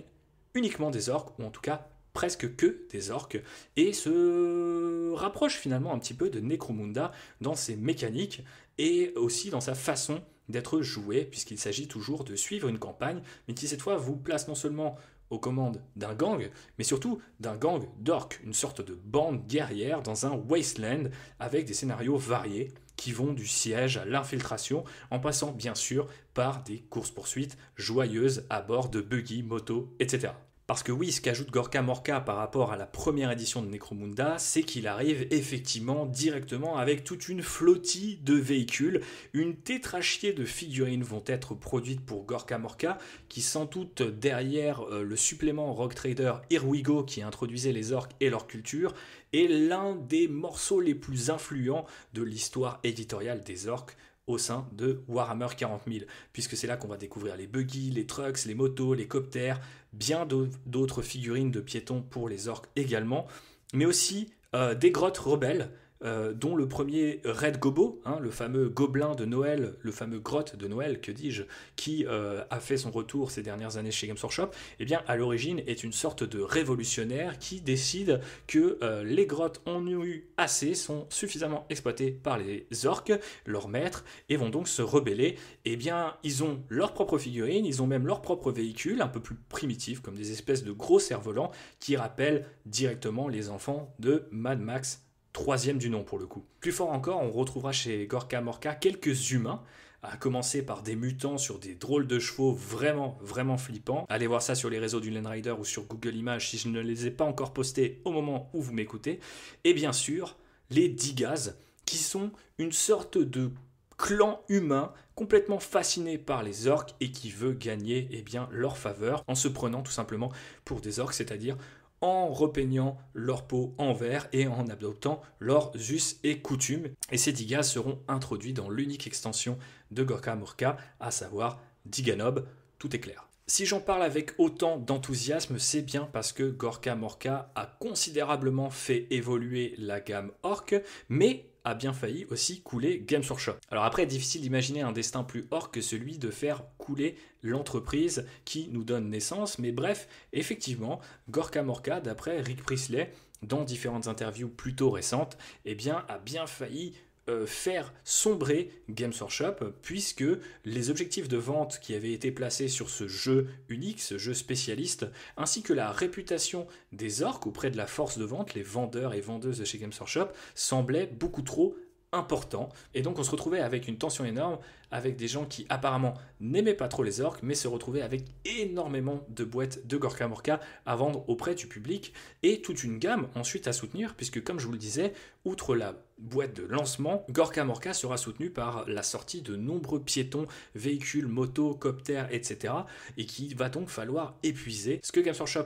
uniquement des orques, ou en tout cas presque que des orques, et se rapproche finalement un petit peu de Necromunda dans ses mécaniques et aussi dans sa façon d'être joué, puisqu'il s'agit toujours de suivre une campagne, mais qui cette fois vous place non seulement aux commandes d'un gang, mais surtout d'un gang d'orques, une sorte de bande guerrière dans un wasteland avec des scénarios variés qui vont du siège à l'infiltration, en passant bien sûr par des courses-poursuites joyeuses à bord de buggy, moto, etc. Parce que oui, ce qu'ajoute Gorka Morka par rapport à la première édition de Necromunda, c'est qu'il arrive effectivement directement avec toute une flottille de véhicules. Une tétrachier de figurines vont être produites pour Gorka Morka, qui sans doute derrière euh, le supplément Rock Trader Irwigo qui introduisait les orques et leur culture, est l'un des morceaux les plus influents de l'histoire éditoriale des orques au sein de Warhammer 40 000, puisque c'est là qu'on va découvrir les buggies, les trucks, les motos, les coptères, bien d'autres figurines de piétons pour les orques également, mais aussi euh, des grottes rebelles euh, dont le premier Red Gobo, hein, le fameux gobelin de Noël, le fameux grotte de Noël, que dis-je, qui euh, a fait son retour ces dernières années chez Games Workshop, eh bien, à l'origine est une sorte de révolutionnaire qui décide que euh, les grottes en ont eu assez, sont suffisamment exploitées par les orques, leurs maîtres, et vont donc se rebeller. Eh bien, ils ont leur propre figurine, ils ont même leur propre véhicule, un peu plus primitif, comme des espèces de gros cerfs-volants qui rappellent directement les enfants de Mad Max troisième du nom pour le coup. Plus fort encore, on retrouvera chez Gorka Morka quelques humains, à commencer par des mutants sur des drôles de chevaux vraiment, vraiment flippants. Allez voir ça sur les réseaux du Land Rider ou sur Google Images si je ne les ai pas encore postés au moment où vous m'écoutez. Et bien sûr, les Digaz, qui sont une sorte de clan humain complètement fasciné par les orques et qui veut gagner eh bien, leur faveur en se prenant tout simplement pour des orques, c'est-à-dire en repeignant leur peau en vert et en adoptant leurs us et coutumes. Et ces digas seront introduits dans l'unique extension de Gorka Murka, à savoir Diganob. Tout est clair. Si j'en parle avec autant d'enthousiasme, c'est bien parce que Gorka Morka a considérablement fait évoluer la gamme Orc, mais a bien failli aussi couler Games Workshop. Alors après, difficile d'imaginer un destin plus hors que celui de faire couler l'entreprise qui nous donne naissance, mais bref, effectivement, Gorka Morka, d'après Rick Priestley, dans différentes interviews plutôt récentes, eh bien, a bien failli euh, faire sombrer Games Workshop puisque les objectifs de vente qui avaient été placés sur ce jeu unique, ce jeu spécialiste, ainsi que la réputation des orques auprès de la force de vente, les vendeurs et vendeuses de chez Games Workshop, semblaient beaucoup trop important. Et donc on se retrouvait avec une tension énorme, avec des gens qui apparemment n'aimaient pas trop les orques, mais se retrouvaient avec énormément de boîtes de Gorka Morka à vendre auprès du public, et toute une gamme ensuite à soutenir, puisque comme je vous le disais, outre la boîte de lancement, Gorka Morka sera soutenu par la sortie de nombreux piétons, véhicules, motos, coptères, etc. Et qui va donc falloir épuiser. Ce que Games Workshop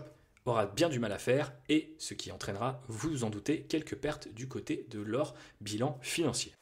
aura bien du mal à faire et ce qui entraînera, vous vous en doutez, quelques pertes du côté de leur bilan financier.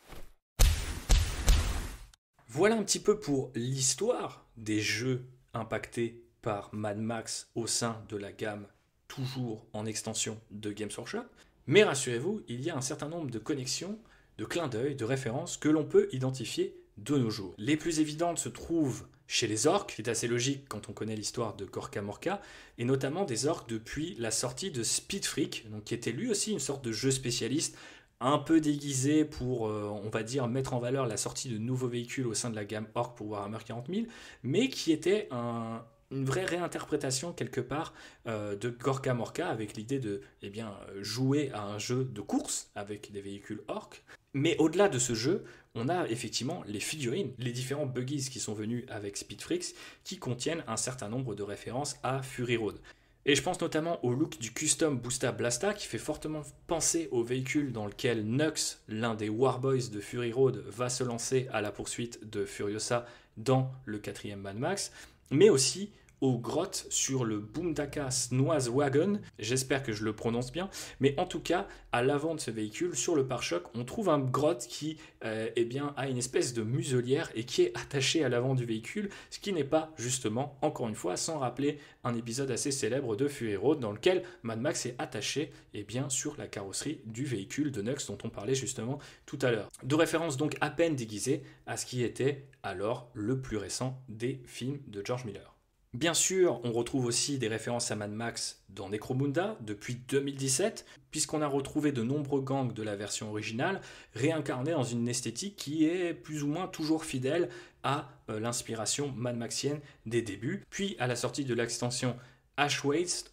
Voilà un petit peu pour l'histoire des jeux impactés par Mad Max au sein de la gamme toujours en extension de Games Workshop. Mais rassurez-vous, il y a un certain nombre de connexions, de clins d'œil, de références que l'on peut identifier de nos jours. Les plus évidentes se trouvent chez les orques, c'est assez logique quand on connaît l'histoire de Korka Morka, et notamment des orques depuis la sortie de Speed Freak, donc qui était lui aussi une sorte de jeu spécialiste un peu déguisé pour, euh, on va dire, mettre en valeur la sortie de nouveaux véhicules au sein de la gamme Orc pour Warhammer 40 000, mais qui était un, une vraie réinterprétation quelque part euh, de Gorka Morka avec l'idée de eh bien, euh, jouer à un jeu de course avec des véhicules orcs Mais au-delà de ce jeu, on a effectivement les figurines, les différents buggies qui sont venus avec Speed Freaks qui contiennent un certain nombre de références à Fury Road. Et je pense notamment au look du custom Boosta Blasta qui fait fortement penser au véhicule dans lequel Nux, l'un des Warboys de Fury Road, va se lancer à la poursuite de Furiosa dans le quatrième Mad Max, mais aussi aux grottes sur le Boomdaka Snoise wagon j'espère que je le prononce bien, mais en tout cas, à l'avant de ce véhicule, sur le pare-choc, on trouve un grotte qui euh, eh bien, a une espèce de muselière et qui est attachée à l'avant du véhicule, ce qui n'est pas justement, encore une fois, sans rappeler un épisode assez célèbre de Fury Road dans lequel Mad Max est attaché et eh bien, sur la carrosserie du véhicule de Nux dont on parlait justement tout à l'heure. De référence donc à peine déguisée à ce qui était alors le plus récent des films de George Miller. Bien sûr, on retrouve aussi des références à Mad Max dans Necromunda depuis 2017, puisqu'on a retrouvé de nombreux gangs de la version originale réincarnés dans une esthétique qui est plus ou moins toujours fidèle à euh, l'inspiration Mad Maxienne des débuts. Puis à la sortie de l'extension Ash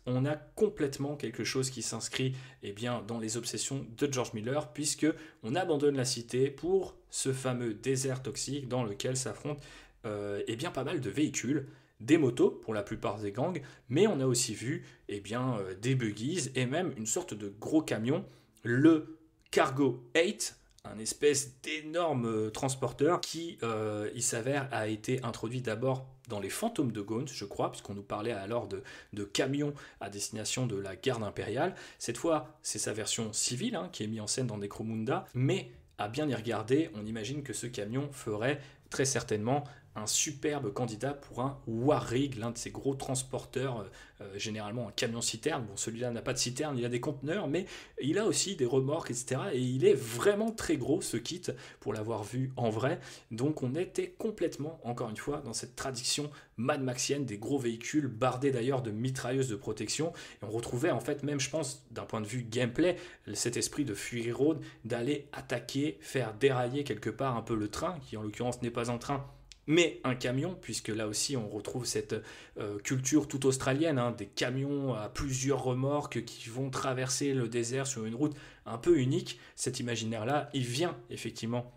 on a complètement quelque chose qui s'inscrit eh bien, dans les obsessions de George Miller, puisque on abandonne la cité pour ce fameux désert toxique dans lequel s'affrontent euh, eh bien pas mal de véhicules des motos pour la plupart des gangs, mais on a aussi vu eh bien, euh, des buggies et même une sorte de gros camion, le Cargo 8, un espèce d'énorme euh, transporteur qui, euh, il s'avère, a été introduit d'abord dans les fantômes de Gaunt, je crois, puisqu'on nous parlait alors de, de, camions à destination de la garde impériale. Cette fois, c'est sa version civile hein, qui est mise en scène dans Necromunda, mais à bien y regarder, on imagine que ce camion ferait très certainement un superbe candidat pour un Warrig, l'un de ces gros transporteurs, euh, euh, généralement un camion-citerne. Bon, celui-là n'a pas de citerne, il a des conteneurs, mais il a aussi des remorques, etc. Et il est vraiment très gros, ce kit, pour l'avoir vu en vrai. Donc on était complètement, encore une fois, dans cette tradition Mad Maxienne des gros véhicules, bardés d'ailleurs de mitrailleuses de protection. Et on retrouvait en fait même, je pense, d'un point de vue gameplay, cet esprit de Fury Road, d'aller attaquer, faire dérailler quelque part un peu le train, qui en l'occurrence n'est pas en train mais un camion, puisque là aussi on retrouve cette euh, culture toute australienne, hein, des camions à plusieurs remorques qui vont traverser le désert sur une route un peu unique, cet imaginaire-là, il vient effectivement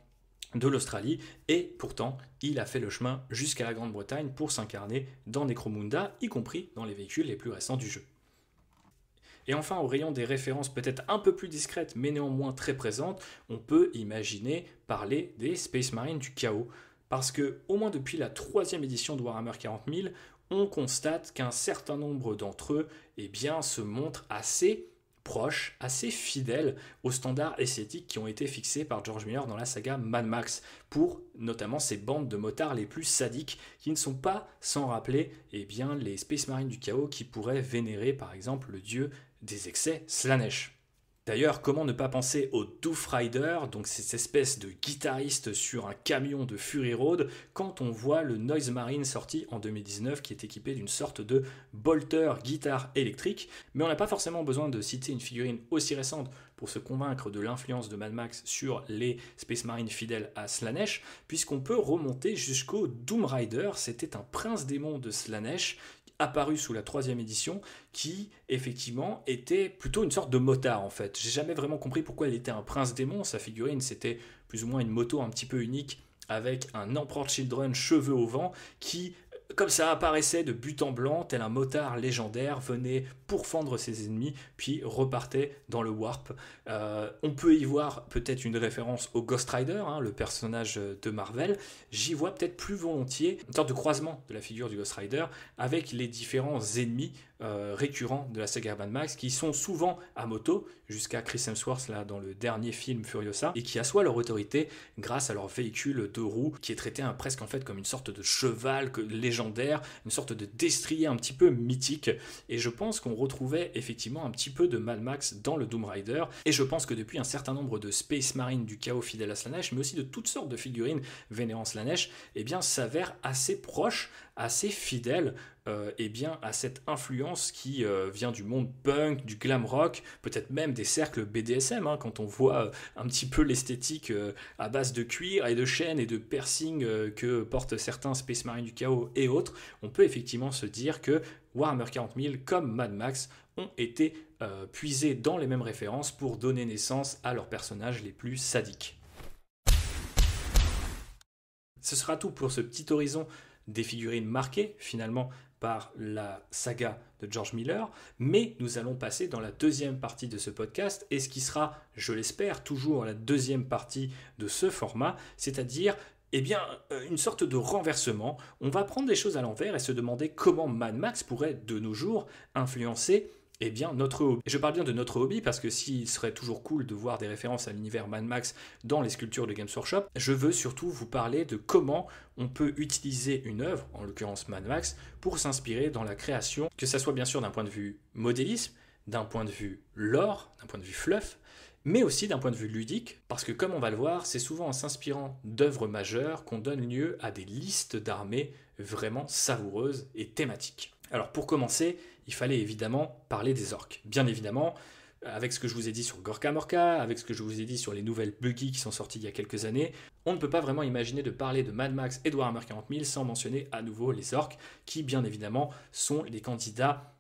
de l'Australie, et pourtant il a fait le chemin jusqu'à la Grande-Bretagne pour s'incarner dans Necromunda, y compris dans les véhicules les plus récents du jeu. Et enfin, au rayon des références peut-être un peu plus discrètes, mais néanmoins très présentes, on peut imaginer parler des Space Marines du chaos. Parce que, au moins depuis la troisième édition de Warhammer 40 000, on constate qu'un certain nombre d'entre eux eh bien, se montrent assez proches, assez fidèles aux standards esthétiques qui ont été fixés par George Miller dans la saga Mad Max, pour notamment ces bandes de motards les plus sadiques qui ne sont pas sans rappeler eh bien, les Space Marines du chaos qui pourraient vénérer par exemple le dieu des excès Slanesh. D'ailleurs, comment ne pas penser au Doof Rider, donc cette espèce de guitariste sur un camion de Fury Road, quand on voit le Noise Marine sorti en 2019 qui est équipé d'une sorte de bolter guitare électrique, mais on n'a pas forcément besoin de citer une figurine aussi récente pour se convaincre de l'influence de Mad Max sur les Space Marines fidèles à Slanesh, puisqu'on peut remonter jusqu'au Doom Rider, c'était un prince démon de Slanesh apparu sous la troisième édition, qui effectivement était plutôt une sorte de motard en fait. J'ai jamais vraiment compris pourquoi il était un prince démon. Sa figurine, c'était plus ou moins une moto un petit peu unique avec un Emperor Children cheveux au vent qui, comme ça apparaissait de but en blanc, tel un motard légendaire, venait fendre ses ennemis, puis repartait dans le warp. Euh, on peut y voir peut-être une référence au Ghost Rider, hein, le personnage de Marvel. J'y vois peut-être plus volontiers une sorte de croisement de la figure du Ghost Rider avec les différents ennemis euh, récurrents de la saga Mad Max qui sont souvent à moto, jusqu'à Chris Hemsworth là, dans le dernier film Furiosa, et qui assoient leur autorité grâce à leur véhicule de roue qui est traité hein, presque en fait comme une sorte de cheval que, légendaire, une sorte de destrier un petit peu mythique. Et je pense qu'on retrouvait effectivement un petit peu de Mad Max dans le Doom Rider, et je pense que depuis un certain nombre de Space Marine du chaos fidèle à Slanesh, mais aussi de toutes sortes de figurines vénérant Slanesh, eh bien s'avère assez proche, assez fidèle et euh, eh bien, à cette influence qui euh, vient du monde punk, du glam rock, peut-être même des cercles BDSM, hein, quand on voit euh, un petit peu l'esthétique à base de cuir et de chaînes et de piercing que portent certains Space Marines du Chaos et autres, on peut effectivement se dire que Warhammer 40 comme Mad Max, ont été puisés dans les mêmes références pour donner naissance à leurs personnages les plus sadiques. Ce sera tout pour ce petit horizon des figurines marquées finalement par la saga de George Miller, mais nous allons passer dans la deuxième partie de ce podcast et ce qui sera, je l'espère, toujours la deuxième partie de ce format, c'est-à-dire eh bien, euh, une sorte de renversement. On va prendre des choses à l'envers et se demander comment Mad Max pourrait, de nos jours, influencer eh bien, notre hobby. je parle bien de notre hobby parce que s'il serait toujours cool de voir des références à l'univers Mad Max dans les sculptures de Games Workshop, je veux surtout vous parler de comment on peut utiliser une œuvre, en l'occurrence Mad Max, pour s'inspirer dans la création, que ça soit bien sûr d'un point de vue modélisme, d'un point de vue lore, d'un point de vue fluff, mais aussi d'un point de vue ludique, parce que comme on va le voir, c'est souvent en s'inspirant d'œuvres majeures qu'on donne lieu à des listes d'armées vraiment savoureuses et thématiques. Alors pour commencer, il fallait évidemment parler des orques. Bien évidemment, avec ce que je vous ai dit sur Gorka Morka, avec ce que je vous ai dit sur les nouvelles buggy qui sont sorties il y a quelques années, on ne peut pas vraiment imaginer de parler de Mad Max et de Warhammer 40 sans mentionner à nouveau les orques, qui bien évidemment sont les candidats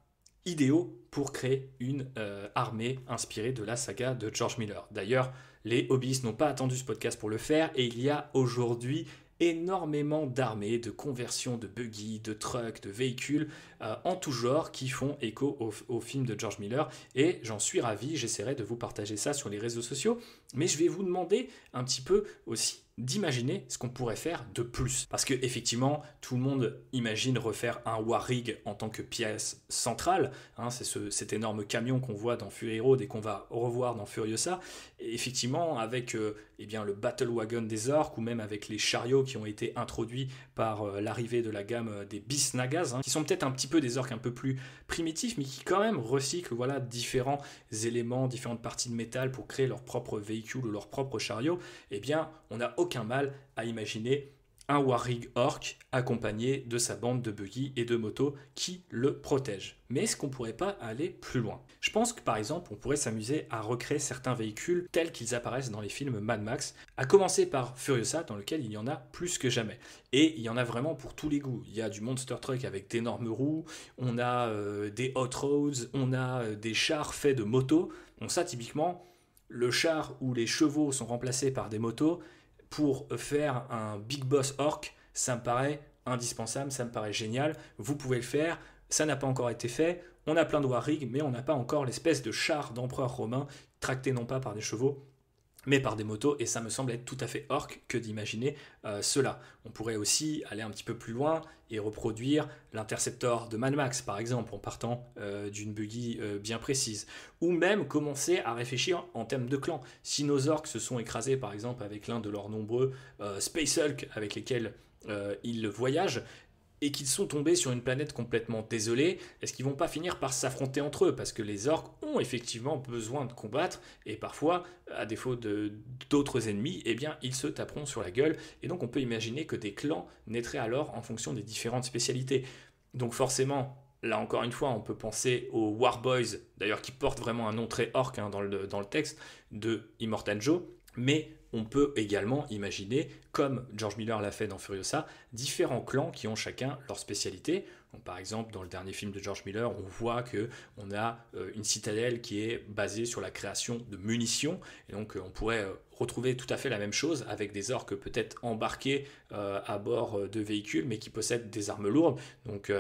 idéaux pour créer une euh, armée inspirée de la saga de George Miller. D'ailleurs, les hobbyistes n'ont pas attendu ce podcast pour le faire, et il y a aujourd'hui énormément d'armées, de conversions, de buggy, de trucks, de véhicules euh, en tout genre qui font écho au, film de George Miller. Et j'en suis ravi, j'essaierai de vous partager ça sur les réseaux sociaux. Mais je vais vous demander un petit peu aussi d'imaginer ce qu'on pourrait faire de plus. Parce que effectivement, tout le monde imagine refaire un Warrig en tant que pièce centrale. Hein, c'est cet énorme camion qu'on voit dans Fury Road et qu'on va revoir dans Furiosa. Et effectivement, avec euh, eh bien, le Battle Wagon des orques ou même avec les chariots qui ont été introduits par euh, l'arrivée de la gamme des Bisnagas, hein, qui sont peut-être un petit des orques un peu plus primitifs, mais qui quand même recyclent voilà, différents éléments, différentes parties de métal pour créer leur propre véhicule ou leur propre chariot, eh bien, on n'a aucun mal à imaginer un Warrig Orc accompagné de sa bande de buggy et de motos qui le protège. Mais est-ce qu'on pourrait pas aller plus loin Je pense que par exemple, on pourrait s'amuser à recréer certains véhicules tels qu'ils apparaissent dans les films Mad Max, à commencer par Furiosa, dans lequel il y en a plus que jamais. Et il y en a vraiment pour tous les goûts. Il y a du Monster Truck avec d'énormes roues, on a euh, des Hot Roads, on a euh, des chars faits de motos. On ça, typiquement, le char où les chevaux sont remplacés par des motos, pour faire un Big Boss Orc, ça me paraît indispensable, ça me paraît génial. Vous pouvez le faire, ça n'a pas encore été fait. On a plein de Rig, mais on n'a pas encore l'espèce de char d'empereur romain, tracté non pas par des chevaux, mais par des motos, et ça me semble être tout à fait orc que d'imaginer euh, cela. On pourrait aussi aller un petit peu plus loin et reproduire l'interceptor de Mad Max, par exemple, en partant euh, d'une buggy euh, bien précise. Ou même commencer à réfléchir en termes de clan. Si nos orques se sont écrasés, par exemple, avec l'un de leurs nombreux Space Hulk avec lesquels ils voyagent, et qu'ils sont tombés sur une planète complètement désolée, est-ce qu'ils vont pas finir par s'affronter entre eux Parce que les orques ont effectivement besoin de combattre, et parfois, à défaut d'autres ennemis, eh bien, ils se taperont sur la gueule, et donc on peut imaginer que des clans naîtraient alors en fonction des différentes spécialités. Donc forcément, Là encore une fois, on peut penser aux War Boys, d'ailleurs qui portent vraiment un nom très orc hein, dans, le, dans, le, texte, de Immortan Joe, mais on peut également imaginer, comme George Miller l'a fait dans Furiosa, différents clans qui ont chacun leur spécialité. par exemple, dans le dernier film de George Miller, on voit que on a euh, une citadelle qui est basée sur la création de munitions, et donc euh, on pourrait euh, retrouver tout à fait la même chose avec des orques peut-être embarqués à bord de véhicules, mais qui possèdent des armes lourdes. Donc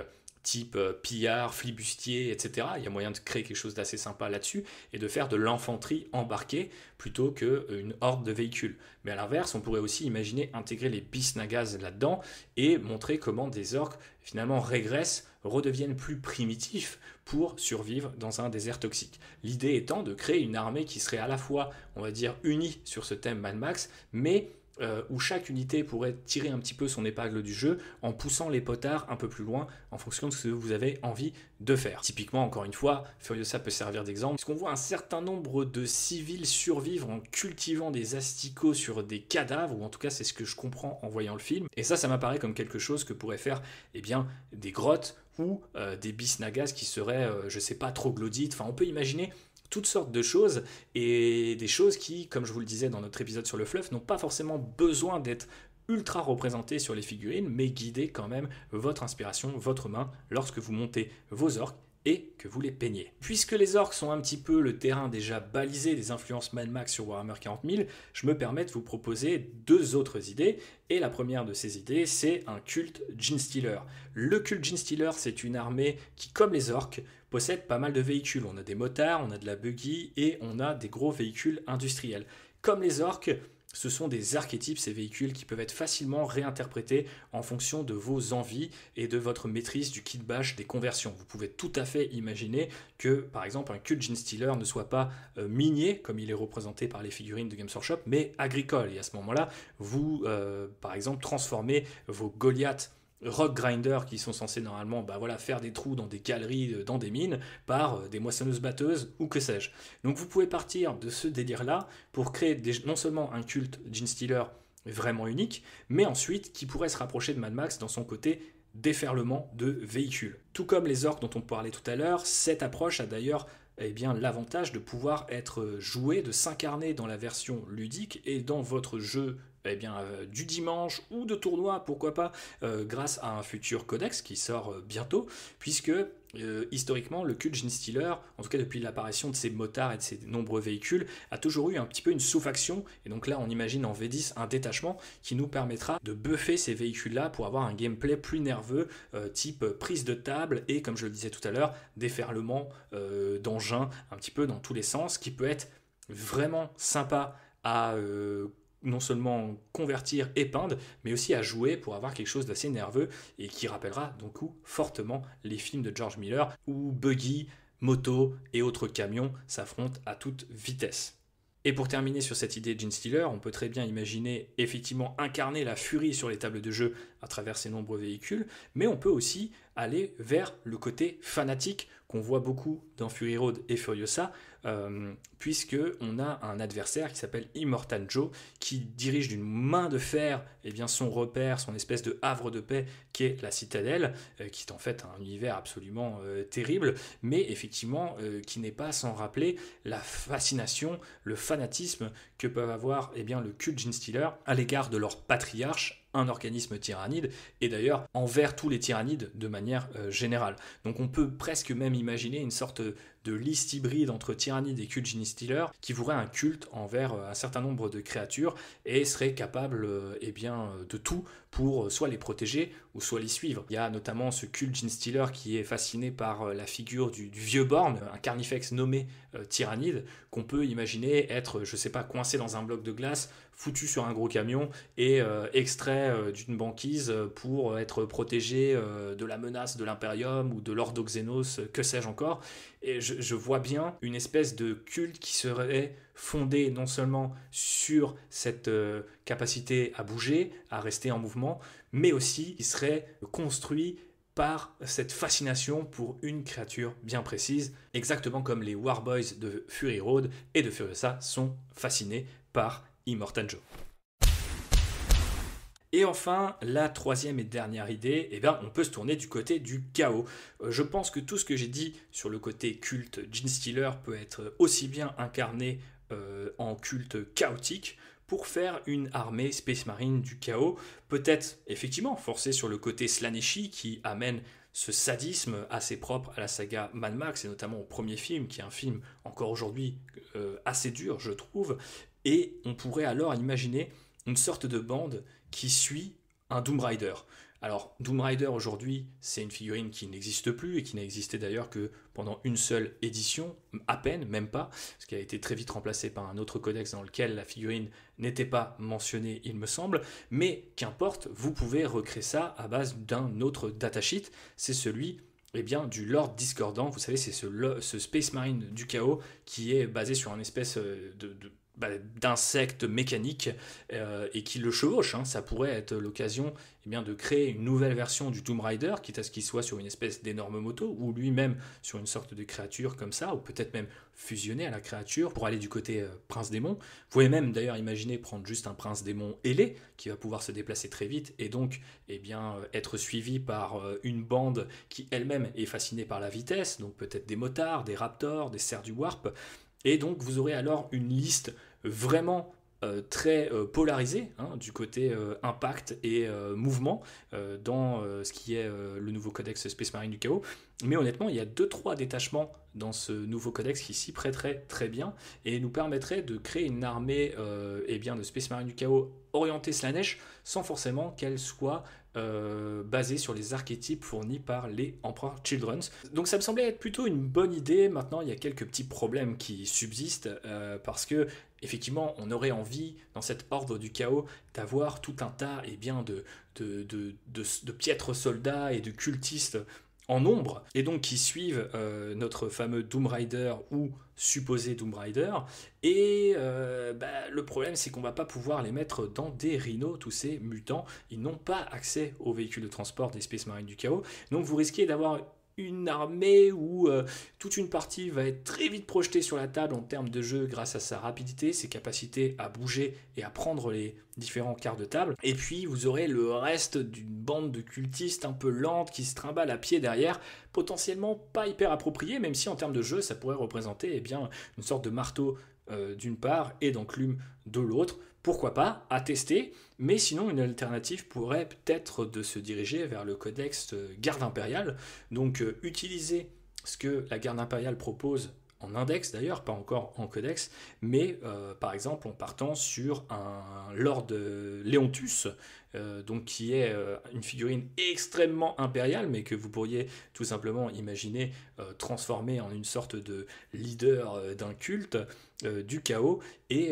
type euh, pillard, flibustier, etc. Il y a moyen de créer quelque chose d'assez sympa là-dessus et de faire de l'infanterie embarquée plutôt qu'une euh, horde de véhicules. Mais à l'inverse, on pourrait aussi imaginer intégrer les bisnagas là-dedans et montrer comment des orques finalement régressent, redeviennent plus primitifs pour survivre dans un désert toxique. L'idée étant de créer une armée qui serait à la fois, on va dire, unie sur ce thème Mad Max, mais euh, où chaque unité pourrait tirer un petit peu son épingle du jeu en poussant les potards un peu plus loin en fonction de ce que vous avez envie de faire. Typiquement, encore une fois, Furiosa peut servir d'exemple, qu'on voit un certain nombre de civils survivre en cultivant des asticots sur des cadavres, ou en tout cas c'est ce que je comprends en voyant le film, et ça, ça m'apparaît comme quelque chose que pourraient faire eh bien, des grottes ou euh, des bisnagas qui seraient, euh, je sais pas, trop troglodytes, enfin on peut imaginer toutes sortes de choses et des choses qui, comme je vous le disais dans notre épisode sur le fluff, n'ont pas forcément besoin d'être ultra représentées sur les figurines, mais guider quand même votre inspiration, votre main lorsque vous montez vos orques et que vous les peignez. Puisque les orques sont un petit peu le terrain déjà balisé des influences Mad Max sur Warhammer 40 000, je me permets de vous proposer deux autres idées, et la première de ces idées, c'est un culte Jean Stealer. Le culte Jean Stealer, c'est une armée qui, comme les orques, possède pas mal de véhicules. On a des motards, on a de la buggy, et on a des gros véhicules industriels. Comme les orques, ce sont des archétypes, ces véhicules qui peuvent être facilement réinterprétés en fonction de vos envies et de votre maîtrise du kit bash des conversions. Vous pouvez tout à fait imaginer que, par exemple, un jean Stealer ne soit pas euh, minier, comme il est représenté par les figurines de Games Workshop, mais agricole. Et à ce moment-là, vous, euh, par exemple, transformez vos Goliaths rock grinders qui sont censés normalement bah voilà, faire des trous dans des galeries, euh, dans des mines, par euh, des moissonneuses-batteuses ou que sais-je. Donc vous pouvez partir de ce délire-là pour créer non seulement un culte jean Stealer vraiment unique, mais ensuite qui pourrait se rapprocher de Mad Max dans son côté déferlement de véhicules. Tout comme les orques dont on parlait tout à l'heure, cette approche a d'ailleurs eh bien l'avantage de pouvoir être euh, joué, de s'incarner dans la version ludique et dans votre jeu eh bien, euh, du dimanche ou de tournoi, pourquoi pas, euh, grâce à un futur codex qui sort euh, bientôt, puisque historiquement, le jean Stealer, en tout cas depuis l'apparition de ses motards et de ses nombreux véhicules, a toujours eu un petit peu une sous-faction, et donc là on imagine en V10 un détachement qui nous permettra de buffer ces véhicules-là pour avoir un gameplay plus nerveux, type prise de table et, comme je le disais tout à l'heure, déferlement d'engins un petit peu dans tous les sens, qui peut être vraiment sympa à non seulement convertir et peindre, mais aussi à jouer pour avoir quelque chose d'assez nerveux et qui rappellera donc fortement les films de George Miller où buggy, moto et autres camions s'affrontent à toute vitesse. Et pour terminer sur cette idée de Gene Stealer, on peut très bien imaginer effectivement incarner la furie sur les tables de jeu à travers ses nombreux véhicules, mais on peut aussi aller vers le côté fanatique qu'on voit beaucoup dans Fury Road et Furiosa, euh, puisque on a un adversaire qui s'appelle Immortan Joe, qui dirige d'une main de fer eh bien, son repère, son espèce de havre de paix qui est la citadelle, euh, qui est en fait un univers absolument euh, terrible, mais effectivement qui n'est pas sans rappeler la fascination, le fanatisme que peuvent avoir eh bien, le culte jean Stealer à l'égard de leur patriarche un organisme tyrannide, et d'ailleurs envers tous les tyrannides de manière euh, générale. Donc on peut presque même imaginer une sorte de liste hybride entre tyrannide et culte Genie qui voudrait un culte envers euh, un certain nombre de créatures et serait capable et euh, eh bien, de tout pour soit les protéger ou soit les suivre. Il y a notamment ce culte Gene Stealer qui est fasciné par la figure du, vieux borne, un carnifex nommé tyrannide, qu'on peut imaginer être, je sais pas, coincé dans un bloc de glace foutu sur un gros camion et euh, extrait euh, d'une banquise euh, pour être protégé de la menace de l'Imperium ou de Xenos, que sais-je encore. Et je, vois bien une espèce de culte qui serait fondé non seulement sur cette capacité à bouger, à rester en mouvement, mais aussi qui serait construit par cette fascination pour une créature bien précise, exactement comme les Warboys de Fury Road et de Furiosa sont fascinés par Immortan Joe. Et enfin, la troisième et dernière idée, eh bien, on peut se tourner du côté du chaos. Euh, je pense que tout ce que j'ai dit sur le côté culte Gene Stealer peut être aussi bien incarné euh, en culte chaotique pour faire une armée Space Marine du chaos, peut-être effectivement forcée sur le côté Slaneshi qui amène ce sadisme assez propre à la saga Mad Max et notamment au premier film qui est un film encore aujourd'hui euh, assez dur je trouve et on pourrait alors imaginer une sorte de bande qui suit un Doom Rider. Alors, Doom Rider aujourd'hui, c'est une figurine qui n'existe plus et qui n'a existé d'ailleurs que pendant une seule édition, à peine, même pas, ce qui a été très vite remplacé par un autre codex dans lequel la figurine n'était pas mentionnée, il me semble. Mais qu'importe, vous pouvez recréer ça à base d'un autre datasheet, c'est celui eh bien, du Lord Discordant. Vous savez, c'est ce, Space Marine du chaos qui est basé sur un espèce euh, de bah, d'insectes mécaniques euh, et qui le chevauchent. Hein. Ça pourrait être l'occasion eh bien, de créer une nouvelle version du Tomb Raider, quitte à ce qu'il soit sur une espèce d'énorme moto ou lui-même sur une sorte de créature comme ça, ou peut-être même fusionner à la créature pour aller du côté euh, prince démon. Vous pouvez même d'ailleurs imaginer prendre juste un prince démon ailé qui va pouvoir se déplacer très vite et donc eh bien, euh, être suivi par une bande qui elle-même est fascinée par la vitesse, donc peut-être des motards, des raptors, des cerfs du warp. Et donc vous aurez alors une liste vraiment euh, très euh, polarisée hein, du côté euh, impact et mouvement dans ce qui est le nouveau codex Space Marine du chaos mais honnêtement, il y a 2-3 détachements dans ce nouveau codex qui s'y prêterait très bien et nous permettrait de créer une armée euh, eh bien, de Space Marine du Chaos orientée Slanesh sans forcément qu'elle soit euh, basée sur les archétypes fournis par les empereurs Children's. Donc ça me semblait être plutôt une bonne idée. Maintenant, il y a quelques petits problèmes qui subsistent euh, parce que effectivement, on aurait envie, dans cet ordre du chaos, d'avoir tout un tas eh bien, de, de, de, piètres soldats et de cultistes en nombre, et donc qui suivent euh, notre fameux Doom Rider ou supposé Doom Rider. Et euh, bah, le problème, c'est qu'on va pas pouvoir les mettre dans des rhinos, tous ces mutants. Ils n'ont pas accès aux véhicules de transport des Marines du Chaos. Donc vous risquez d'avoir une armée où euh, toute une partie va être très vite projetée sur la table en termes de jeu grâce à sa rapidité, ses capacités à bouger et à prendre les différents quarts de table. Et puis vous aurez le reste d'une bande de cultistes un peu lente qui se trimballe à pied derrière, potentiellement pas hyper approprié, même si en termes de jeu ça pourrait représenter eh bien, une sorte de marteau euh, d'une part et d'enclume de l'autre pourquoi pas, à tester, mais sinon une alternative pourrait peut-être de se diriger vers le codex euh, garde impériale, donc euh, utiliser ce que la garde impériale propose en index d'ailleurs, pas encore en codex, mais euh, par exemple en partant sur un Lord Léontus, donc qui est une figurine extrêmement impériale, mais que vous pourriez tout simplement imaginer euh, transformé en une sorte de leader euh, d'un culte, euh, du chaos, et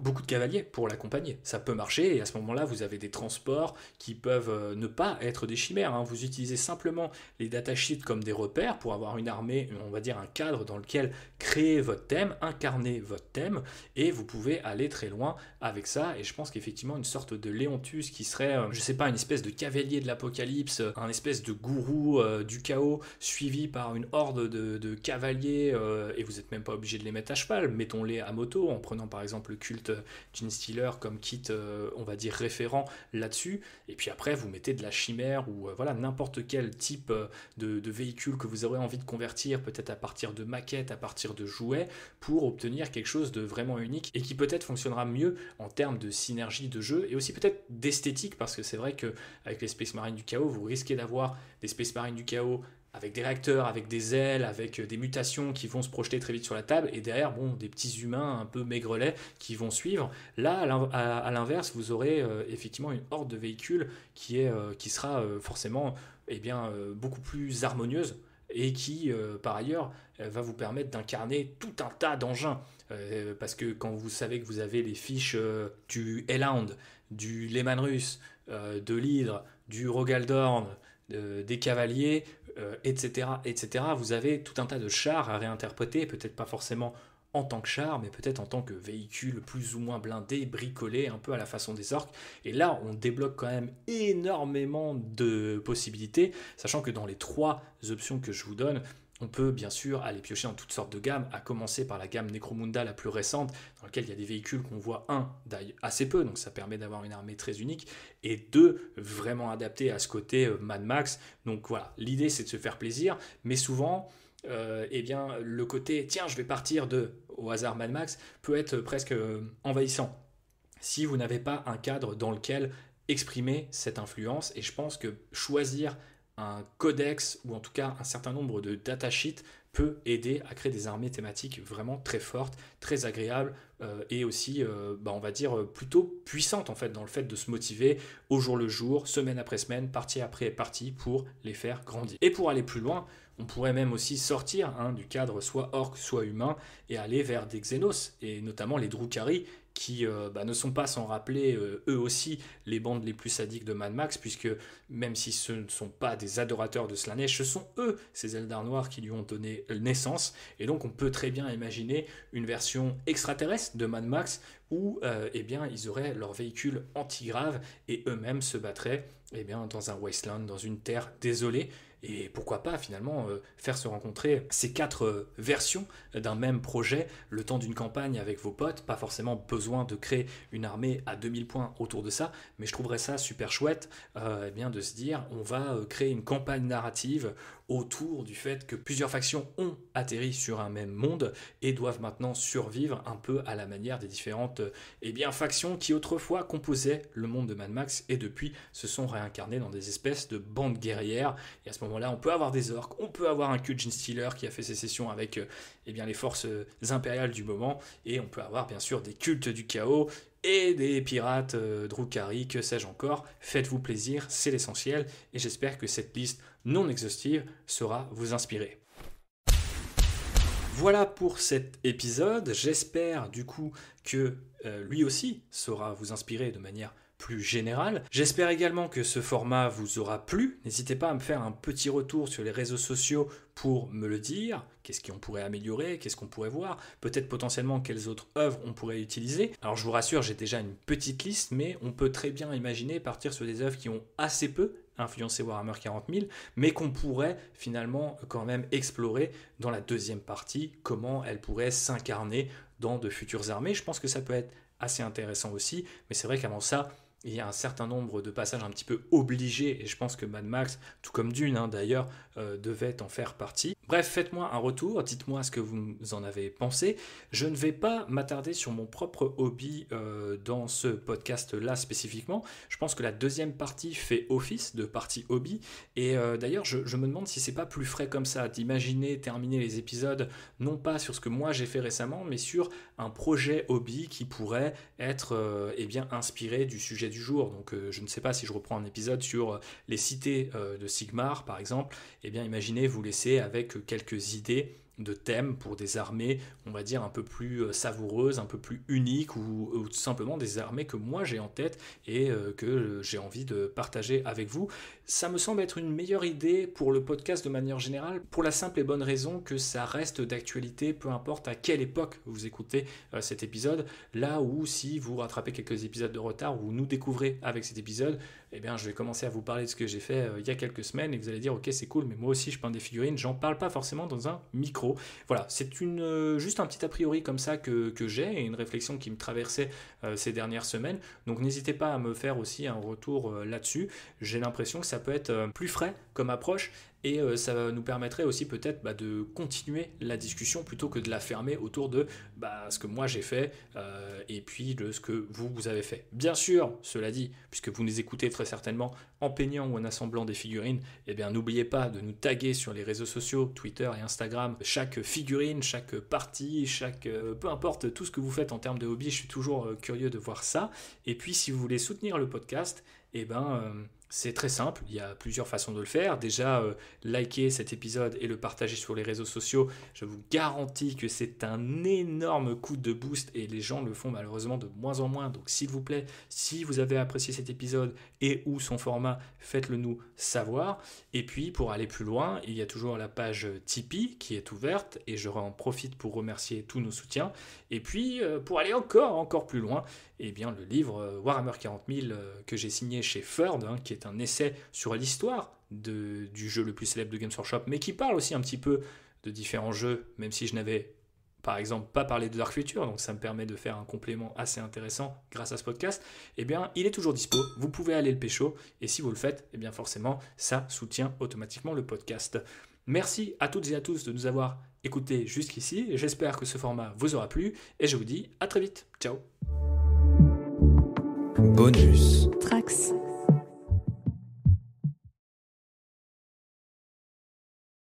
beaucoup, de cavaliers pour l'accompagner. Ça peut marcher, et à ce moment-là, vous avez des transports qui peuvent ne pas être des chimères. Hein. Vous utilisez simplement les datasheets comme des repères pour avoir une armée, on va dire un cadre dans lequel créer votre thème, incarner votre thème, et vous pouvez aller très loin avec ça. Et je pense qu'effectivement, une sorte de Léontus qui serait, je sais pas, une espèce de cavalier de l'apocalypse, un espèce de gourou du chaos suivi par une de, cavaliers, euh, et vous n'êtes même pas obligé de les mettre à cheval, mettons-les à moto, en prenant par exemple le culte Gene Steeler comme kit, euh, on va dire, référent là-dessus, et puis après vous mettez de la chimère ou euh, voilà n'importe quel type de, véhicule que vous aurez envie de convertir, peut-être à partir de maquettes, à partir de jouets, pour obtenir quelque chose de vraiment unique et qui peut-être fonctionnera mieux en termes de synergie de jeu et aussi peut-être d'esthétique, parce que c'est vrai que avec les Space Marines du Chaos, vous risquez d'avoir des Space Marines du Chaos avec des réacteurs, avec des ailes, avec euh, des mutations qui vont se projeter très vite sur la table, et derrière, bon, des petits humains un peu maigrelets qui vont suivre. Là, à l'inverse, vous aurez euh, effectivement une horde de véhicules qui, est, euh, qui sera forcément eh bien, beaucoup plus harmonieuse et qui, par ailleurs, va vous permettre d'incarner tout un tas d'engins. parce que quand vous savez que vous avez les fiches du Hellhound, du Lehman Russe, de l'Hydre, du Rogaldorn, euh, des cavaliers, etc., euh, etc. Vous avez tout un tas de chars à réinterpréter, peut-être pas forcément en tant que char, mais peut-être en tant que véhicule plus ou moins blindé, bricolé, un peu à la façon des orques. Et là, on débloque quand même énormément de possibilités, sachant que dans les trois options que je vous donne, on peut bien sûr aller piocher en toutes sortes de gammes, à commencer par la gamme Necromunda la plus récente, dans laquelle il y a des véhicules qu'on voit, un, assez peu, donc ça permet d'avoir une armée très unique, et deux, vraiment adapté à ce côté euh, Mad Max. Donc voilà, l'idée c'est de se faire plaisir, mais souvent, euh, eh bien, le côté tiens, je vais partir de au hasard Mad Max peut être presque euh, envahissant si vous n'avez pas un cadre dans lequel exprimer cette influence. Et je pense que choisir un codex ou en tout cas un certain nombre de datasheets peut aider à créer des armées thématiques vraiment très fortes, très agréables euh, et aussi, euh, bah, on va dire, euh, plutôt puissantes en fait dans le fait de se motiver au jour le jour, semaine après semaine, partie après partie pour les faire grandir. Et pour aller plus loin, on pourrait même aussi sortir hein, du cadre soit orc, soit humain et aller vers des xénos et notamment les Drukari qui euh, bah, ne sont pas sans rappeler euh, eux aussi les bandes les plus sadiques de Mad Max, puisque même si ce ne sont pas des adorateurs de Slanesh, ce sont eux, ces Eldar noirs, qui lui ont donné euh, naissance. Et donc on peut très bien imaginer une version extraterrestre de Mad Max où eh bien, ils auraient leur véhicule antigrave et eux-mêmes se battraient eh bien, dans un wasteland, dans une terre désolée. Et pourquoi pas finalement euh, faire se rencontrer ces quatre euh, versions euh, d'un même projet le temps d'une campagne avec vos potes, pas forcément besoin de créer une armée à 2000 points autour de ça, mais je trouverais ça super chouette eh bien de se dire on va créer une campagne narrative autour du fait que plusieurs factions ont atterri sur un même monde et doivent maintenant survivre un peu à la manière des différentes eh bien, factions qui autrefois composaient le monde de Mad Max et depuis se sont réincarnées dans des espèces de bandes guerrières. Et à ce moment-là, on peut avoir des orques, on peut avoir un Kujin Stealer qui a fait ses sessions avec eh bien, les forces euh, impériales du moment et on peut avoir bien sûr des cultes du chaos, et des pirates, euh, que sais-je encore. Faites-vous plaisir, c'est l'essentiel, et j'espère que cette liste non exhaustive sera vous inspirer. Voilà pour cet épisode. J'espère du coup que euh, lui aussi saura vous inspirer de manière plus générale. J'espère également que ce format vous aura plu. N'hésitez pas à me faire un petit retour sur les réseaux sociaux pour me le dire. Qu'est-ce qu'on pourrait améliorer Qu'est-ce qu'on pourrait voir Peut-être potentiellement quelles autres œuvres on pourrait utiliser. Alors je vous rassure, j'ai déjà une petite liste, mais on peut très bien imaginer partir sur des œuvres qui ont assez peu influencer Warhammer 40 000, mais qu'on pourrait finalement quand même explorer dans la deuxième partie, comment elle pourrait s'incarner dans de futures armées. Je pense que ça peut être assez intéressant aussi, mais c'est vrai qu'avant ça, il y a un certain nombre de passages un petit peu obligés, et je pense que Mad Max, tout comme Dune hein, d'ailleurs, euh, devait en faire partie. Bref, faites-moi un retour, dites-moi ce que vous en avez pensé. Je ne vais pas m'attarder sur mon propre hobby euh, dans ce podcast-là spécifiquement. Je pense que la deuxième partie fait office de partie hobby, et euh, d'ailleurs, je, me demande si c'est pas plus frais comme ça d'imaginer terminer les épisodes non pas sur ce que moi j'ai fait récemment, mais sur un projet hobby qui pourrait être eh bien inspiré du sujet jour. Donc, euh, je ne sais pas si je reprends un épisode sur euh, les cités euh, de Sigmar, par exemple. et eh bien, imaginez vous laisser avec quelques idées de thèmes pour des armées, on va dire, un peu plus euh, savoureuses, un peu plus uniques, euh, ou, tout simplement des armées que moi j'ai en tête et euh, que j'ai envie de partager avec vous. Ça me semble être une meilleure idée pour le podcast de manière générale, pour la simple et bonne raison que ça reste d'actualité, peu importe à quelle époque vous écoutez cet épisode, là où si vous rattrapez quelques épisodes de retard, ou nous découvrez avec cet épisode, eh bien, je vais commencer à vous parler de ce que j'ai fait euh, il y a quelques semaines et vous allez dire, ok, c'est cool, mais moi aussi, je peins des figurines. J'en parle pas forcément dans un micro. Voilà, c'est euh, juste un petit a priori comme ça que, j'ai et une réflexion qui me traversait euh, ces dernières semaines. Donc, n'hésitez pas à me faire aussi un retour là-dessus. J'ai l'impression que ça peut être plus frais comme approche et euh, ça nous permettrait aussi peut-être bah, de continuer la discussion plutôt que de la fermer autour de bah, ce que moi j'ai fait euh, et puis de ce que vous, vous avez fait. Bien sûr, cela dit, puisque vous nous écoutez très certainement en peignant ou en assemblant des figurines, eh bien n'oubliez pas de nous taguer sur les réseaux sociaux, Twitter et Instagram, chaque figurine, chaque partie, chaque... Euh, peu importe tout ce que vous faites en termes de hobby, je suis toujours curieux de voir ça. Et puis si vous voulez soutenir le podcast, eh bien... C'est très simple, il y a plusieurs façons de le faire. Déjà, euh, liker cet épisode et le partager sur les réseaux sociaux. Je vous garantis que c'est un énorme coup de boost et les gens le font malheureusement de moins en moins. Donc s'il vous plaît, si vous avez apprécié cet épisode et ou son format, faites-le nous savoir. Et puis pour aller plus loin, il y a toujours la page Tipeee qui est ouverte et je en profite pour remercier tous nos soutiens. Et puis euh, pour aller encore, encore plus loin, eh bien, le livre euh, Warhammer 40 euh, que j'ai signé chez Ford, hein, qui est un essai sur l'histoire du jeu le plus célèbre de Games Workshop, mais qui parle aussi un petit peu de différents jeux, même si je n'avais par exemple pas parlé de Dark Future, donc ça me permet de faire un complément assez intéressant grâce à ce podcast, eh bien il est toujours dispo, vous pouvez aller le pécho, et si vous le faites, eh bien forcément ça soutient automatiquement le podcast. Merci à toutes et à tous de nous avoir écoutés jusqu'ici, j'espère que ce format vous aura plu, et je vous dis à très vite, ciao Bonus. Trax.